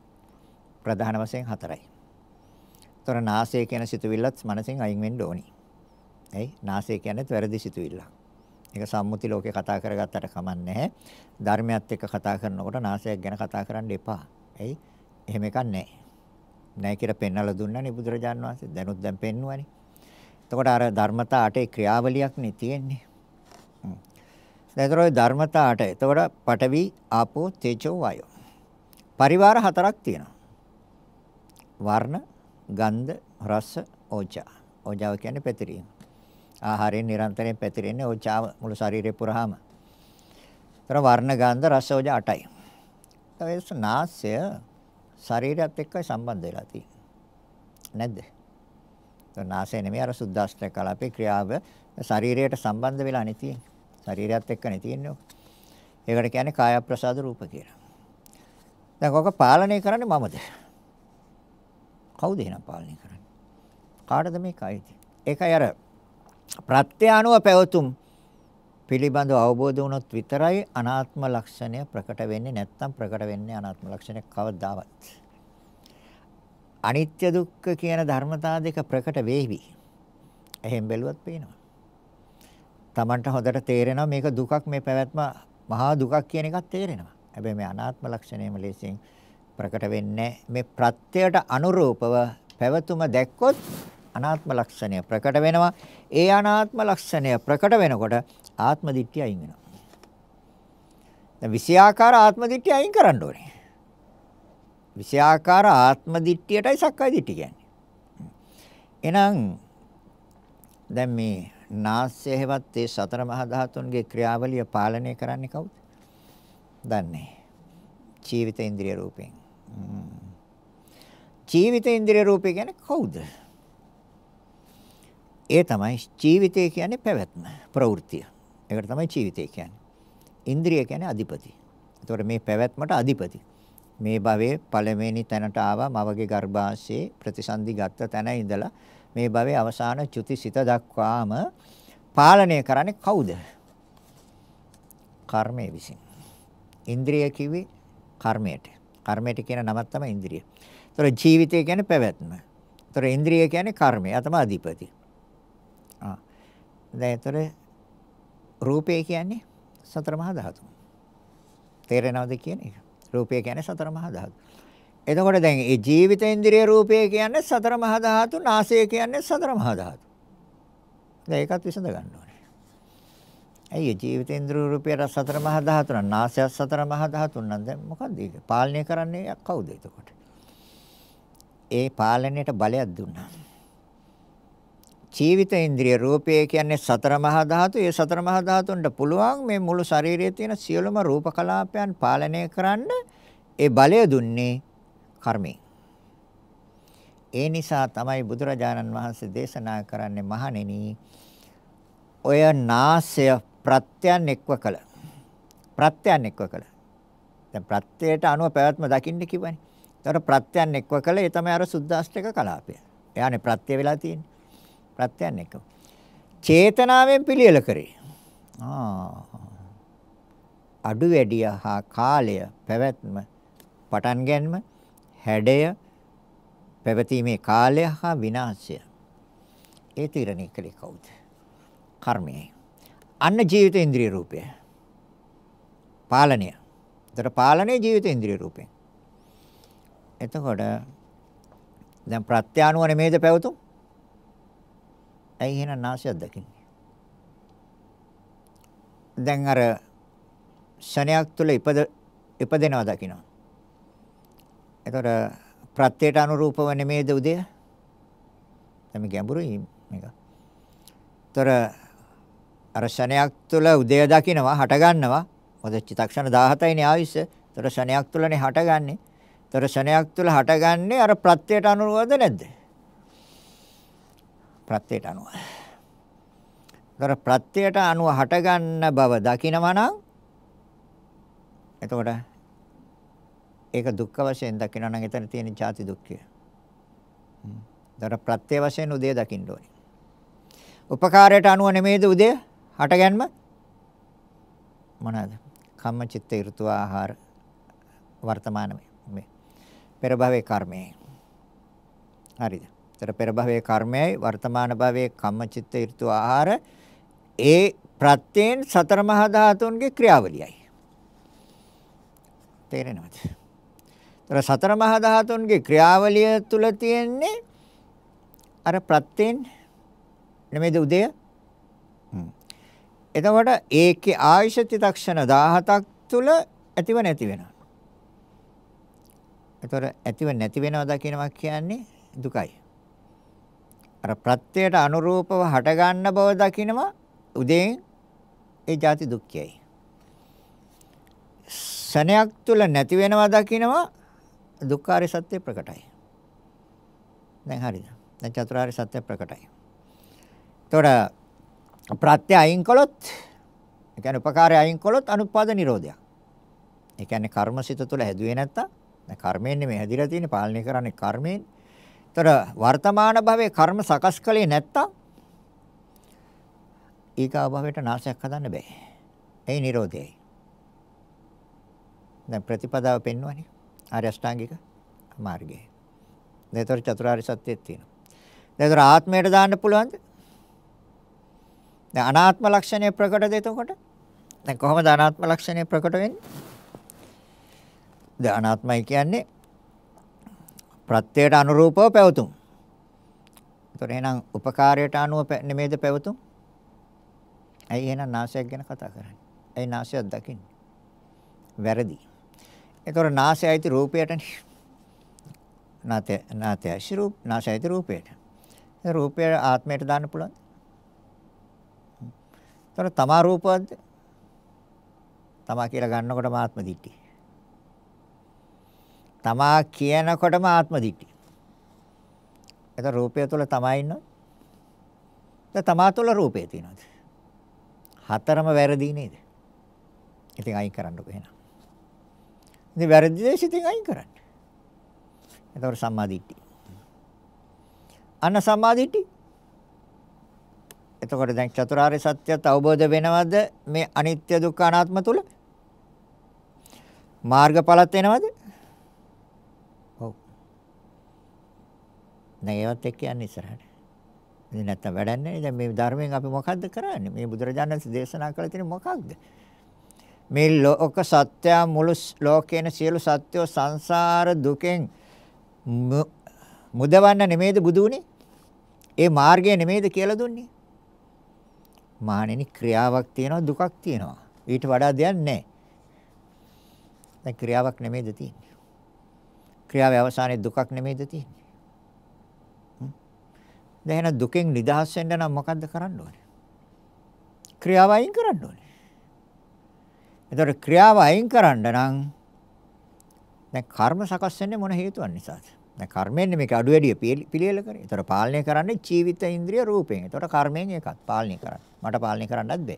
ප්‍රධාන වශයෙන් 4යි. ඒතර නාසය කියන සිතුවිල්ලත් මනසෙන් අයින් වෙන්න ඕනි. එයි නාසය කියන්නේත් වැරදි සිතුවිල්ලක්. ඒක සම්මුති ලෝකේ කතා කරගත්තට කමක් නැහැ. ධර්මයත් එක්ක කතා කරනකොට නාසයක් ගැන කතා කරන්න එපා. එයි එහෙම එකක් නැහැ. නැහැ කියලා පෙන්වලා දුන්නනේ බුදුරජාන් වහන්සේ. දැනුත් දැන් පෙන්වුවානේ. එතකොට අර ධර්මතා 8 ක්‍රියාවලියක් නේ තියෙන්නේ. දැන් ඒතර ඔය ධර්මතා 8. එතකොට පඨවි ආපෝ තේජෝ වායෝ. පරිවාර හතරක් තියෙනවා. වර්ණ, ගන්ධ, රස, ඕජා. ඕජාව කියන්නේ පැතිරීම. ආහාරයෙන් නිරන්තරයෙන් පැතිරෙන්නේ ඕජාව මුළු ශරීරය පුරාම. ඒතර වර්ණ, ගන්ධ, රස, ඕජා 8යි. ඒස් නාසය ශරීරයත් එක්ක සම්බන්ධ වෙලා තියෙන්නේ. නැද්ද? ඒතර නාසය නෙමෙයි අර සුද්දාෂ්ටක කලාපේ ක්‍රියාව ශරීරයට සම්බන්ධ වෙලා නැති. ශරීරයත් එක්ක නැති තියෙන්නේ. ඒකට කියන්නේ කාය ප්‍රසාද රූප කියලා. දැන් ඔක පාලනය කරන්නේ මමද? කවුද එහෙනම් පාලනය කරන්නේ? කාටද මේක අයිති? ඒකයි අර ප්‍රත්‍යානුව පැවතුම් පිළිබඳව අවබෝධ වුණොත් විතරයි අනාත්ම ලක්ෂණය ප්‍රකට වෙන්නේ නැත්නම් ප්‍රකට වෙන්නේ අනාත්ම ලක්ෂණය කවදාවත්. අනිත්‍ය දුක්ඛ කියන ධර්මතා දෙක ප්‍රකට වේවි. එහෙන් බැලුවත් පේනවා. Tamanට හොඳට තේරෙනවා මේක දුකක් මේ පැවැත්ම මහා දුකක් කියන එකක් තේරෙනවා. හැබැයි මේ අනාත්ම ලක්ෂණයම ලෙසින් ප්‍රකට වෙන්නේ මේ ප්‍රත්‍යයට අනුරූපව පැවතුම දැක්කොත් අනාත්ම ලක්ෂණය ප්‍රකට වෙනවා. ඒ අනාත්ම ලක්ෂණය ප්‍රකට වෙනකොට ආත්ම දිට්ඨිය අයින් වෙනවා. දැන් විෂයාකාර ආත්ම දිට්ඨිය අයින් කරන්න ඕනේ. විෂයාකාර ආත්ම දිට්ඨියටයි සක්කාය දිට්ඨිය කියන්නේ. එහෙනම් දැන් මේ නාස්‍ය හේවත් ඒ සතර මහා ධාතුන්ගේ ක්‍රියාවලිය පාලනය කරන්නේ කවුද? දන්නේ. ජීවිත ඉන්ද්‍රිය රූපෙන්. ජීවිත ඉන්ද්‍රිය රූපය කියන්නේ කවුද? ඒ තමයි ජීවිතය කියන්නේ පැවැත්ම, ප්‍රවෘත්තිය. ඒකට තමයි ජීවිතය කියන්නේ. ඉන්ද්‍රිය කියන්නේ අධිපති. ඒතකොට මේ පැවැත්මට අධිපති. මේ භවයේ පළවෙනි තැනට ආවා මවගේ ගර්භාෂයේ ප්‍රතිසන්දි ගත්ත තැන ඉඳලා මේ භවයේ අවසාන චුතිසිත දක්වාම පාලනය කරන්නේ කවුද? කර්මයේ විසින්. ඉන්ද්‍රිය කිව්වේ කර්මයට. කර්මයට කියන නමක් තමයි ඉන්ද්‍රිය. ඒතර ජීවිතය කියන්නේ පැවැත්ම. ඒතර ඉන්ද්‍රිය කියන්නේ කර්මය. අතම අධිපති. ආ. දැන් ඒතර රූපය කියන්නේ සතර මහා ධාතු. තේරෙනවද කියන එක? රූපය කියන්නේ සතර මහා ධාතු. එතකොට දැන් මේ ජීවිත ඉන්ද්‍රිය රූපය කියන්නේ සතර මහා ධාතු, නාසය කියන්නේ සතර මහා ධාතු. දැන් ඒකත් විසඳ ගන්න ඕනේ. ඇයි ජීවිතේ ඉන්ද්‍රිය රූපය රස සතර මහා ධාතුන නාසය සතර මහා ධාතුන නම් දැන් මොකද්ද ඒක පාලනය කරන්නේ කවුද එතකොට ඒ පාලනයට බලයක් දුන්නා ජීවිත ඉන්ද්‍රිය රූපය කියන්නේ සතර මහා ධාතු. ඒ සතර මහා ධාතුන්ට පුළුවන් මේ මුළු ශරීරයේ තියෙන සියලුම රූප කලාපයන් පාලනය කරන්න ඒ බලය දුන්නේ කර්මයෙන්. ඒ නිසා තමයි බුදුරජාණන් වහන්සේ දේශනා කරන්නේ මහණෙනි ඔය නාසය ප්‍රත්‍යයන් එක්ව කළ. ප්‍රත්‍යයන් එක්ව කළ. දැන් ප්‍රත්‍යයට අනුව පැවැත්ම දකින්න කිව්වනේ. ඒතර ප්‍රත්‍යයන් එක්ව කළ ඒ තමයි අර සුද්දාෂ්ටක කලාපය. එයානේ ප්‍රත්‍ය වෙලා තියෙන්නේ. ප්‍රත්‍යයන් එක්ව. චේතනාවෙන් පිළියෙල කරේ. ආ. අඩු වැඩිය හා කාලය පැවැත්ම පටන් ගැනීම හැඩය පැවතීමේ කාලය හා විනාශය ඒ තීරණය කළේ කවුද? කර්මයයි. අන්න ජීවිත ඉන්ද්‍රිය රූපය. පාලනය. එතකොට පාලනය ජීවිත ඉන්ද්‍රිය රූපය. එතකොට දැන් ප්‍රත්‍යානුව නෙමේද පැවතුම්? ඇයි එහෙනම් નાශයක් දකින්නේ? දැන් අර ෂණයක් තුල ඉපද ඉපදෙනවා දකිනවා. එතකොට ප්‍රත්‍යයට අනුරූපව නෙමේද උදය? දැන් මේ ගැඹුරුයි මේක. එතකොට අර ෂණයක් තුල උදය දකින්නවා හට ගන්නවා. මොකද චිතක්ෂණ 17යිනේ ආයුෂ. ඒතර ෂණයක් තුලනේ හටගන්නේ. ඒතර ෂණයක් තුල හටගන්නේ අර ප්‍රත්‍යයට අනුවද නැද්ද? ප්‍රත්‍යයට අනුව. ඒතර ප්‍රත්‍යයට අනුව හටගන්න බව දකිනවා නම් එතකොට ඒක දුක්ඛ වශයෙන් දකිනවා නම් එතන තියෙන ජාති දුක්ඛය. ඒතර ප්‍රත්‍ය වශයෙන් උදය දකින්න ඕනේ. උපකාරයට අනුව නෙමෙයිද උදේ? හටගැන්ම මොනවාද? කම්මචිත්ත ඍතු ආහාර වර්තමාන මේ පෙර භවයේ කර්මයයි. හරිද? ඒතර පෙර භවයේ කර්මයයි වර්තමාන භවයේ කම්මචිත්ත ඍතු ආහාර ඒ ප්‍රත්‍යයෙන් සතර මහා ධාතුන්ගේ ක්‍රියාවලියයි. තේරෙනවද? ඒතර සතර මහා ධාතුන්ගේ ක්‍රියාවලිය තුල තියෙන්නේ අර ප්‍රත්‍යයෙන් නෙමෙයිද උදය? හ්ම්. එතකොට ඒකේ ආයශ චිතක්ෂණ 17ක් තුල ඇතිව නැති වෙනවා. එතකොට ඇතිව නැති වෙනවද කියනවා කියන්නේ දුකයි. අර ප්‍රත්‍යයට අනුරූපව හට ගන්න බව දකිනවා උදේන් ඒ ಜಾති දුක්ඛයයි. සනයක් තුල නැති වෙනවා දකිනවා දුක්ඛාරය සත්‍ය ප්‍රකටයි. දැන් හරිද? දැන් චතුරාර්ය සත්‍ය ප්‍රකටයි. එතකොට ප්‍රත්‍ය අයින් කළොත් ඒ කියන්නේ උපකාරය අයින් කළොත් අනුපාද නිරෝධයක්. ඒ කියන්නේ කර්මසිත තුළ හැදුවේ නැත්තම් දැන් කර්මයෙන් නෙමෙයි හැදිලා තියෙන්නේ පාලනය කරන්නේ කර්මයෙන්. ඒතර වර්තමාන භවයේ කර්ම සකස් කළේ නැත්තම් ඊගා භවයට નાශයක් හදන්න බෑ. ඒ නිරෝධයයි. දැන් ප්‍රතිපදාව පෙන්වන්නේ ආර්ය අෂ්ටාංගික මාර්ගය. දැන් ඒතර චතුරාර්ය සත්‍යය තියෙනවා. දැන් ඒතර ආත්මයට දාන්න පුළුවන්ද? දැන් අනාත්ම ලක්ෂණය ප්‍රකටද එතකොට? දැන් කොහොමද අනාත්ම ලක්ෂණය ප්‍රකට වෙන්නේ? දැන් අනාත්මයි කියන්නේ ප්‍රත්‍යයට අනුරූපව පැවතුම්. ඒතොර එහෙනම් උපකාරයට අනුව නෙමෙයිද පැවතුම්? ඇයි එහෙනම් નાශයක් ගැන කතා කරන්නේ? ඇයි નાශයක් දකින්නේ? වැරදි. ඒතොර નાශය ඇති රූපයටනේ. නාතය නාතය ශිරූප નાශය ඇති රූපයට. රූපය ආත්මයට දාන්න පුළුවන්. එතකොට තමා රූපවත්ද? තමා කියලා ගන්නකොටම ආත්ම දිටි. තමා කියනකොටම ආත්ම දිටි. එතකොට රූපය තුල තමා ඉන්නවද? දැන් තමා තුල රූපය තියෙනවද? හතරම වැරදි නේද? ඉතින් අයින් කරන්නකෝ එහෙනම්. ඉතින් වැරදි දේශ ඉතින් අයින් කරන්න. එතකොට සම්මාදිට්ඨි. අන්න සම්මාදිට්ඨි එතකොට දැන් චතුරාර්ය සත්‍යත් අවබෝධ වෙනවද මේ අනිත්‍ය දුක්ඛ අනාත්ම තුල? මාර්ගඵලත් වෙනවද? ඔව්. දැන් ඒවත් එක්ක යන්නේ ඉස්සරහට. ඉතින් නැත්තම් වැඩක් නැහැ. දැන් මේ ධර්මයෙන් අපි මොකද්ද කරන්නේ? මේ බුදුරජාණන් වහන්සේ දේශනා කළ තියෙන මොකක්ද? මේ ලෝක සත්‍ය මුළු ලෝකේන සියලු සත්‍යෝ සංසාර දුකෙන් මුදවන්න නෙමෙයිද බුදු උනේ? ඒ මාර්ගය නෙමෙයිද කියලා දුන්නේ? මානෙනි ක්‍රියාවක් තියෙනවා දුකක් තියෙනවා. ඊට වඩා දෙයක් නැහැ. දැන් ක්‍රියාවක් නෙමෙයිද තියෙන්නේ. ක්‍රියාවේ අවසානයේ දුකක් නෙමෙයිද තියෙන්නේ. දැන් එහෙනම් දුකෙන් නිදහස් වෙන්න නම් මොකද්ද කරන්න ඕනේ? ක්‍රියාව අයින් කරන්න ඕනේ. එතකොට ක්‍රියාව අයින් කරන්න නම් දැන් කර්ම සකස් වෙන්නේ මොන හේතුවක් නිසාද? දැන් කර්මයෙන් මේක අඩු වැඩි පිළියෙල කරේ. ඒතර පාලනය කරන්නේ ජීවිත ඉන්ද්‍රිය රූපයෙන්. ඒතර කර්මයෙන් එකක් පාලනය කරන්නේ. මට පාලනය කරන්නත් බෑ.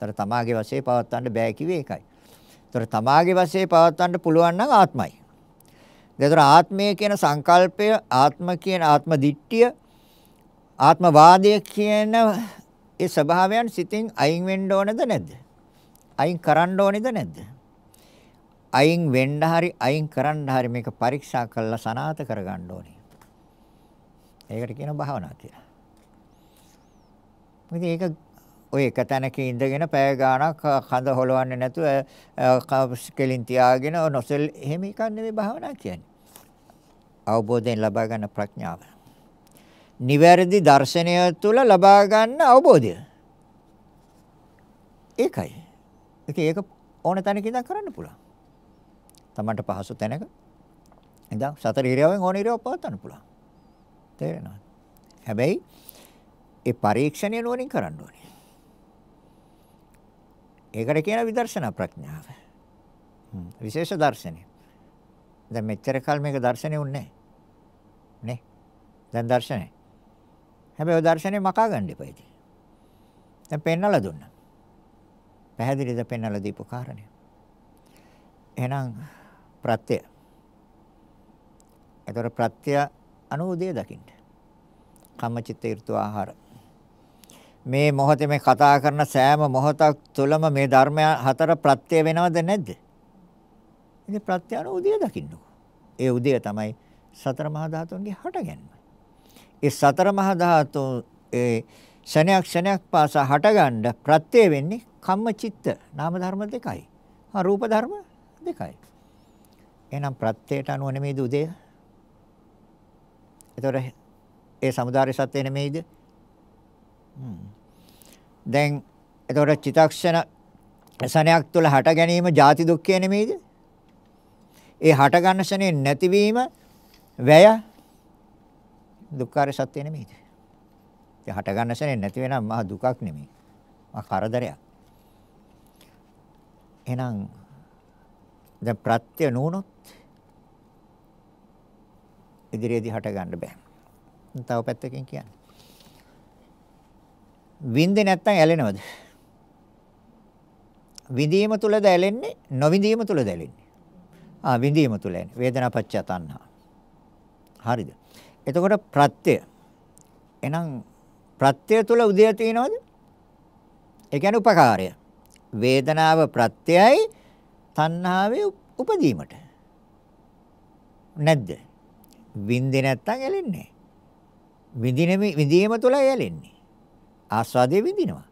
ඒතර තමාගේ වශයෙන් පවත්වන්න බෑ කිව්වේ ඒකයි. ඒතර තමාගේ වශයෙන් පවත්වන්න පුළුවන් නම් ආත්මයි. ඒතර ආත්මය කියන සංකල්පය, ආත්ම කියන ආත්ම දිට්ඨිය, ආත්මවාදය කියන ඒ ස්වභාවයන් සිතින් අයින් වෙන්න ඕනද නැද්ද? අයින් කරන්න ඕනේද නැද්ද? අයින් වෙන්න හරි අයින් කරන්න හරි මේක පරීක්ෂා කරලා සනාත කරගන්න ඕනේ. ඒකට කියනවා භාවනාව කියලා. ඉතින් ඒක ඔය එක තැනක ඉඳගෙන පැය ගාණක් කඳ හොලවන්නේ නැතුව කෙලින් තියාගෙන නොසෙල් එහෙම එකක් නෙමෙයි භාවනා කියන්නේ. අවබෝධයෙන් ලබා ගන්න ප්‍රඥාව. නිවැරදි දර්ශනය තුළ ලබා ගන්න අවබෝධය. ඒකයි. ඒක ඕන තැනක ඉඳන් කරන්න පුළුවන්. තමන්ට පහසු තැනක ඉඳන් සතර ඉරියවෙන් ඕන ඉරියව්ව පවත්වන්න පුළුවන්. තේරෙනවද? හැබැයි ඒ පරීක්ෂණය නුවණින් කරන්න ඕනේ. ඒකට කියන විදර්ශනා ප්‍රඥාව. විශේෂ දර්ශනය. දැන් මෙච්චර කල් මේක දර්ශනේ උන්නේ නේ. දැන් දර්ශනේ. හැබැයි ඔය දර්ශනේ මකා ගන්න එපා ඉතින්. දැන් පෙන්නලා දුන්නා. පැහැදිලිද පෙන්නලා දීපු කාරණේ. එහෙනම් ප්‍රත්‍ය. ඒතර ප්‍රත්‍ය අනුෝදය දකින්න. කම්මචිත්ත ඍතු ආහාර. මේ මොහොතේ මේ කතා කරන සෑම මොහොතක් තුළම මේ ධර්ම හතර ප්‍රත්‍ය වෙනවද නැද්ද? ඉතින් ප්‍රත්‍ය අනුෝදය දකින්නකෝ. ඒ උදය තමයි සතර මහා ධාතුන්ගේ හටගැන්ම. ඒ සතර මහා ධාතු ඒ ශනයක් ශනයක් පාසා හටගන්න ප්‍රත්‍ය වෙන්නේ කම්මචිත්ත නාම ධර්ම දෙකයි. ආ රූප ධර්ම දෙකයි. එහෙනම් ප්‍රත්‍යයට අනුව නෙමෙයිද උදය? එතකොට ඒ samudāri සත්‍ය නෙමෙයිද? දැන් එතකොට චිතක්ෂණ සනයක් තුළ හට ගැනීම ಜಾති දුක්ඛය නෙමෙයිද? ඒ හට ගන්න ශනේ නැතිවීම වැය දුක්ඛාර සත්‍ය නෙමෙයිද? ඒ හට ගන්න ශනේ නැති වෙනම් මහ දුකක් නෙමෙයි. මහ කරදරයක්. එහෙනම් දැන් ප්‍රත්‍ය නුනොත් ඉදිරියේදී හට ගන්න බෑ. තව පැත්තකින් කියන්නේ. වින්දේ නැත්තම් ඇලෙනවද? විඳීම තුලද ඇලෙන්නේ නොවිඳීම තුලද ඇලෙන්නේ? ආ විඳීම තුල ඇලෙන්නේ. වේදනා පච්චය තණ්හා. හරිද? එතකොට ප්‍රත්‍ය එහෙනම් ප්‍රත්‍ය තුල උදය තියනවද? ඒ කියන්නේ උපකාරය. වේදනාව ප්‍රත්‍යයයි තණ්හාවේ උපදීමට. නැද්ද? විඳින්නේ නැත්තම් ඇලෙන්නේ නැහැ. විඳිනෙම විඳීම තුලයි ඇලෙන්නේ. ආස්වාදයේ විඳිනවා.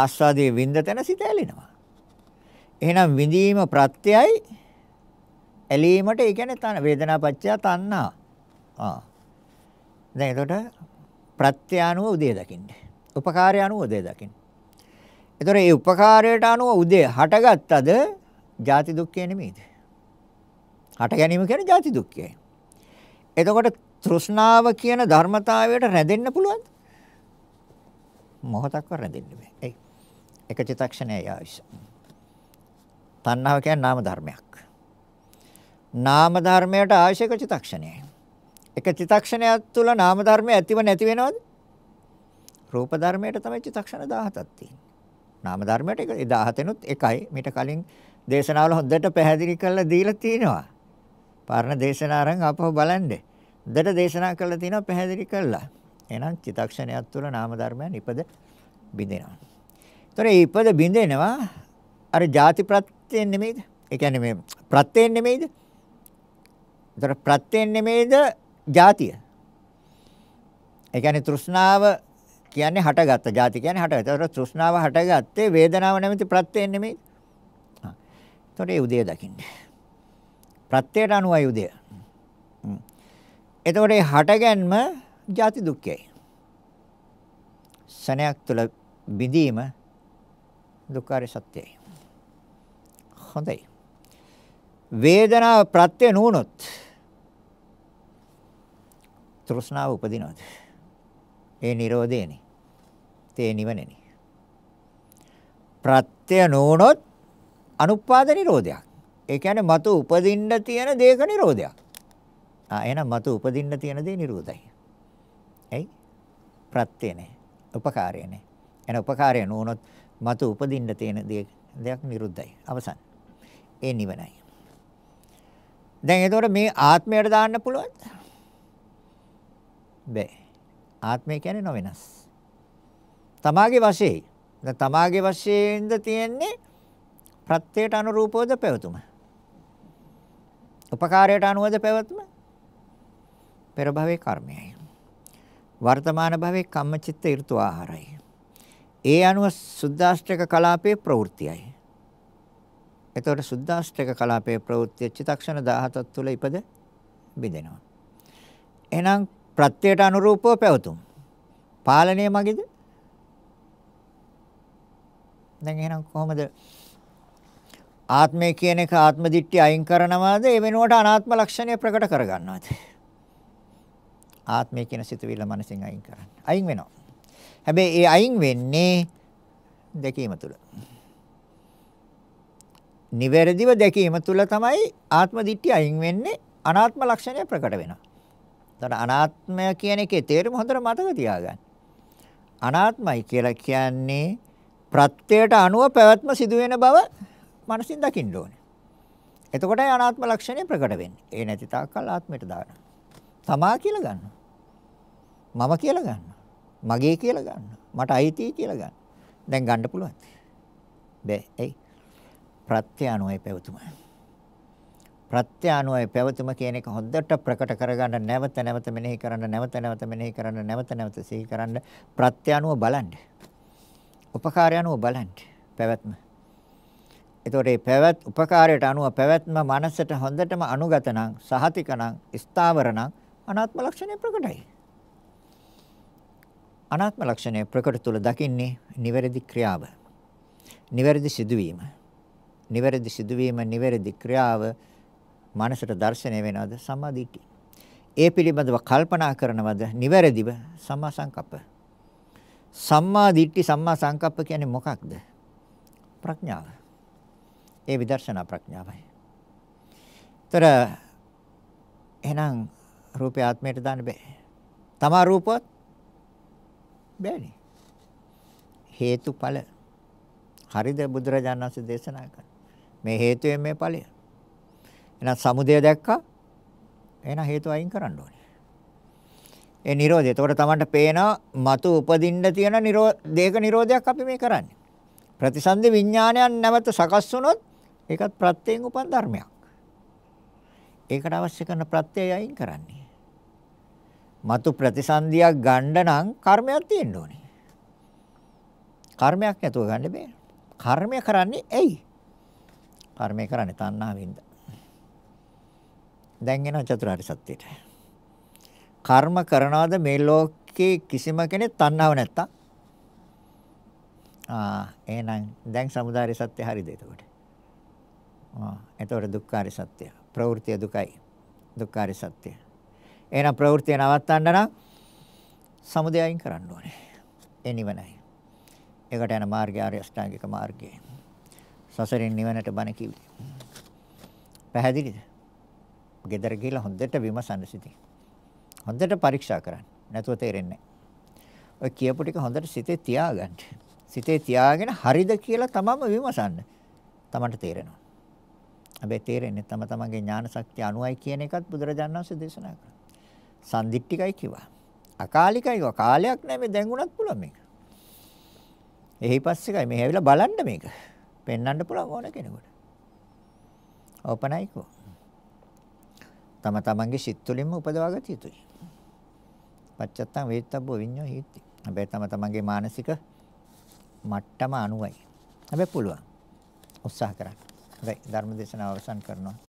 ආස්වාදයේ විඳ තැන සිත ඇලෙනවා. එහෙනම් විඳීම ප්‍රත්‍යයයි ඇලීමට ඒ කියන්නේ තන වේදනා පත්‍ය තණ්හා. ආ. දැන් එතකොට ප්‍රත්‍යානුව උදේ දකින්න. උපකාරය අනුව උදේ දකින්න. එතකොට මේ උපකාරයට අනුව උදේ හටගත්තද ජාති දුක්ඛය නෙමෙයිද? හට ගැනීම කියන්නේ ජාති දුක්ඛයයි. එතකොට තෘෂ්ණාව කියන ධර්මතාවයට රැඳෙන්න පුළුවන්ද? මොහොතක්ව රැඳෙන්න බෑ. එයි. එක චිතක්ෂණයයි ආවිෂ. තණ්හාව කියන්නේ නාම ධර්මයක්. නාම ධර්මයට ආශයක චිතක්ෂණයයි. එක චිතක්ෂණයක් තුළ නාම ධර්මය ඇතිව නැති වෙනවද? රූප ධර්මයට තමයි චිතක්ෂණ 17ක් තියෙන්නේ. නාම ධර්මයට 17 නුත් එකයි. මීට කලින් දේශනාවල හොඳට පැහැදිලි කරලා දීලා තිනවා. පරණ දේශනා අරන් අපව බලන්න. හොඳට දේශනා කරලා තිනවා පැහැදිලි කරලා. එහෙනම් චිතක්ෂණයක් තුළ නාම ධර්මයන් ඉපද බිඳිනවා. ඒතොර ඒ ඉපද බිඳිනවා අර ಜಾති ප්‍රත්‍යයෙන් නෙමෙයිද? ඒ කියන්නේ මේ ප්‍රත්‍යයෙන් නෙමෙයිද? ඒතොර ප්‍රත්‍යයෙන් නෙමෙයිද ಜಾතිය? ඒ කියන්නේ තෘෂ්ණාව කියන්නේ හටගත්ත. ಜಾති කියන්නේ හටගත්ත. ඒතොර තෘෂ්ණාව හටගත්තේ වේදනාව නැමැති ප්‍රත්‍යයෙන් නෙමෙයිද? එතකොට ඒ උදය දකින්න. ප්‍රත්‍යයට අනුවයි උදය. එතකොට ඒ හටගැන්ම ජාති දුක්ඛයයි. සනයක් තුළ බිඳීම දුක්ඛාරය සත්‍යයි. හොඳයි. වේදනාව ප්‍රත්‍ය නුනොත් තෘෂ්ණාව උපදිනවද? ඒ Nirodhene. තේ නිවනනේ. ප්‍රත්‍ය නුනොත් අනුපාද නිරෝධයක්. ඒ කියන්නේ මතු උපදින්න තියෙන දේක නිරෝධයක්. ආ එහෙනම් මතු උපදින්න තියෙන දේ නිරෝධයි. ඇයි? ප්‍රත්‍ය නැහැ. උපකාරය නැහැ. එහෙනම් උපකාරය නොවුනොත් මතු උපදින්න තියෙන දෙයක් නිරුද්ධයි. අවසන්. ඒ නිවනයි. දැන් එතකොට මේ ආත්මයට දාන්න පුළුවන්ද? බැ. ආත්මය කියන්නේ නොවෙනස්. තමාගේ වශයෙන්. දැන් තමාගේ වශයෙන්ද තියෙන්නේ ප්‍රත්‍යයට අනුරූපවද පැවතුම. උපකාරයට අනුවද පැවතුම. පෙර භවයේ කර්මයයි. වර්තමාන භවයේ කම්මචිත්ත ඍතු ආහාරයි. ඒ අනුව සුද්දාෂ්ටක කලාපයේ ප්‍රවෘත්තියයි. එතකොට සුද්දාෂ්ටක කලාපයේ ප්‍රවෘත්ති චිතක්ෂණ 17ක් තුළ ඉපද බිඳෙනවා. එහෙනම් ප්‍රත්‍යයට අනුරූපව පැවතුම්. පාලනය මගේද? දැන් එහෙනම් කොහොමද ආත්මය කියන එක ආත්ම දිට්ඨිය අයින් කරනවාද ඒ වෙනුවට අනාත්ම ලක්ෂණය ප්‍රකට කරගන්නවාද ආත්මය කියන සිතුවිල්ල මනසින් අයින් කරන්න අයින් වෙනවා හැබැයි ඒ අයින් වෙන්නේ දැකීම තුළ නිවැරදිව දැකීම තුළ තමයි ආත්ම දිට්ඨිය අයින් වෙන්නේ අනාත්ම ලක්ෂණය ප්‍රකට වෙනවා එතකොට අනාත්මය කියන එකේ තේරුම හොඳට මතක තියාගන්න අනාත්මයි කියලා කියන්නේ ප්‍රත්‍යයට අනුව පැවැත්ම සිදුවෙන බව මනසින් දකින්න ඕනේ. එතකොටයි අනාත්ම ලක්ෂණය ප්‍රකට වෙන්නේ. ඒ නැති තාක්කල් ආත්මයට දානවා. තමා කියලා ගන්නවා. මම කියලා ගන්නවා. මගේ කියලා ගන්නවා. මට අයිති කියලා ගන්නවා. දැන් ගන්න පුළුවන්. බෑ. එයි. ප්‍රත්‍යානුයි පැවතුම. ප්‍රත්‍යානුයි පැවතුම කියන එක හොඳට ප්‍රකට කරගන්න නැවත නැවත මෙනෙහි කරන්න නැවත නැවත මෙනෙහි කරන්න නැවත නැවත සිහි කරන්න ප්‍රත්‍යානුව බලන්න. උපකාරයනුව බලන්න. පැවැත්ම. එතකොට මේ පැවැත් උපකාරයට අනුව පැවැත්ම මනසට හොඳටම අනුගත නම් සහතික නම් ස්ථාවර නම් අනාත්ම ලක්ෂණය ප්‍රකටයි. අනාත්ම ලක්ෂණය ප්‍රකට තුල දකින්නේ නිවැරදි ක්‍රියාව. නිවැරදි සිදුවීම. නිවැරදි සිදුවීම නිවැරදි ක්‍රියාව මනසට දැర్శණය වෙනවද සම්මාදිට්ඨිය. ඒ පිළිබඳව කල්පනා කරනවද නිවැරදිව සම්මා සංකප්ප. සම්මා දිට්ඨි සම්මා සංකප්ප කියන්නේ මොකක්ද? ප්‍රඥාව. ඒ විදර්ශනා ප්‍රඥාවයි. ତර එහෙනම් රූපය ආත්මයට දාන්න බෑ. තමා රූපවත් බෑනේ. හේතුඵල හරිද බුදුරජාණන් වහන්සේ දේශනා කරා. මේ හේතුයෙන් මේ ඵලය. එහෙනම් සමුදය දැක්කා. එහෙනම් හේතු අයින් කරන්න ඕනේ. ඒ Nirodha. එතකොට තමන්ට පේනවා මතු උපදින්න තියෙන Nirodha දෙක Nirodhaයක් අපි මේ කරන්නේ. ප්‍රතිසන්දි විඥානයන් නැවත සකස් වුණොත් ඒකත් ප්‍රත්‍යයෙන් උපන් ධර්මයක්. ඒකට අවශ්‍ය කරන ප්‍රත්‍යය අයින් කරන්නේ. මතු ප්‍රතිසන්දියක් ගන්න නම් කර්මයක් තියෙන්න ඕනේ. කර්මයක් නැතුව ගන්න බෑ. කර්මය කරන්නේ ඇයි? කර්මය කරන්නේ තණ්හාවෙන්ද. දැන් එනවා චතුරාර්ය සත්‍යයට. කර්ම කරනවාද මේ ලෝකේ කිසිම කෙනෙක් තණ්හාව නැත්තම්? ආ එහෙනම් දැන් samudāri සත්‍ය හරිද එතකොට? එතකොට දුක්ඛාරය සත්‍ය. ප්‍රවෘත්ති දුකයි. දුක්ඛාරය සත්‍ය. එහෙනම් ප්‍රවෘත්තිය නවත්තන්න නම් සමුදය අයින් කරන්න ඕනේ. ඒ නිවනයි. ඒකට යන මාර්ගය ආර්ය අෂ්ටාංගික මාර්ගය. සසරින් නිවනට බණ කිවි. පැහැදිලිද? ගෙදර ගිහලා හොඳට විමසන්න සිටින්. හොඳට පරීක්ෂා කරන්න. නැතුව තේරෙන්නේ නැහැ. ඔය කියපු ටික හොඳට සිතේ තියාගන්න. සිතේ තියාගෙන හරිද කියලා තමම විමසන්න. තමන්ට තේරෙනවා. හැබැයි තේරෙන්නේ තම තමන්ගේ ඥාන ශක්තිය අනුයි කියන එකත් බුදුරජාණන් වහන්සේ දේශනා කරා. සන්දිට්ටිකයි කිව්වා. අකාලිකයි කිව්වා. කාලයක් නැහැ මේ දැන්ුණත් පුළුවන් මේක. එහි පස්සේකයි මේ හැවිලා බලන්න මේක. පෙන්වන්න පුළුවන් ඕන කෙනෙකුට. ඕපනයි කිව්වා. තම තමන්ගේ සිත් තුළින්ම උපදවා ගත යුතුයි. පච්චත්තං වේත්තබ්බෝ විඤ්ඤෝ හීති. හැබැයි තම තමන්ගේ මානසික මට්ටම අනුයි. හැබැයි පුළුවන්. උත්සාහ කරන්න. හරි ධර්ම දේශනාව අවසන් කරනවා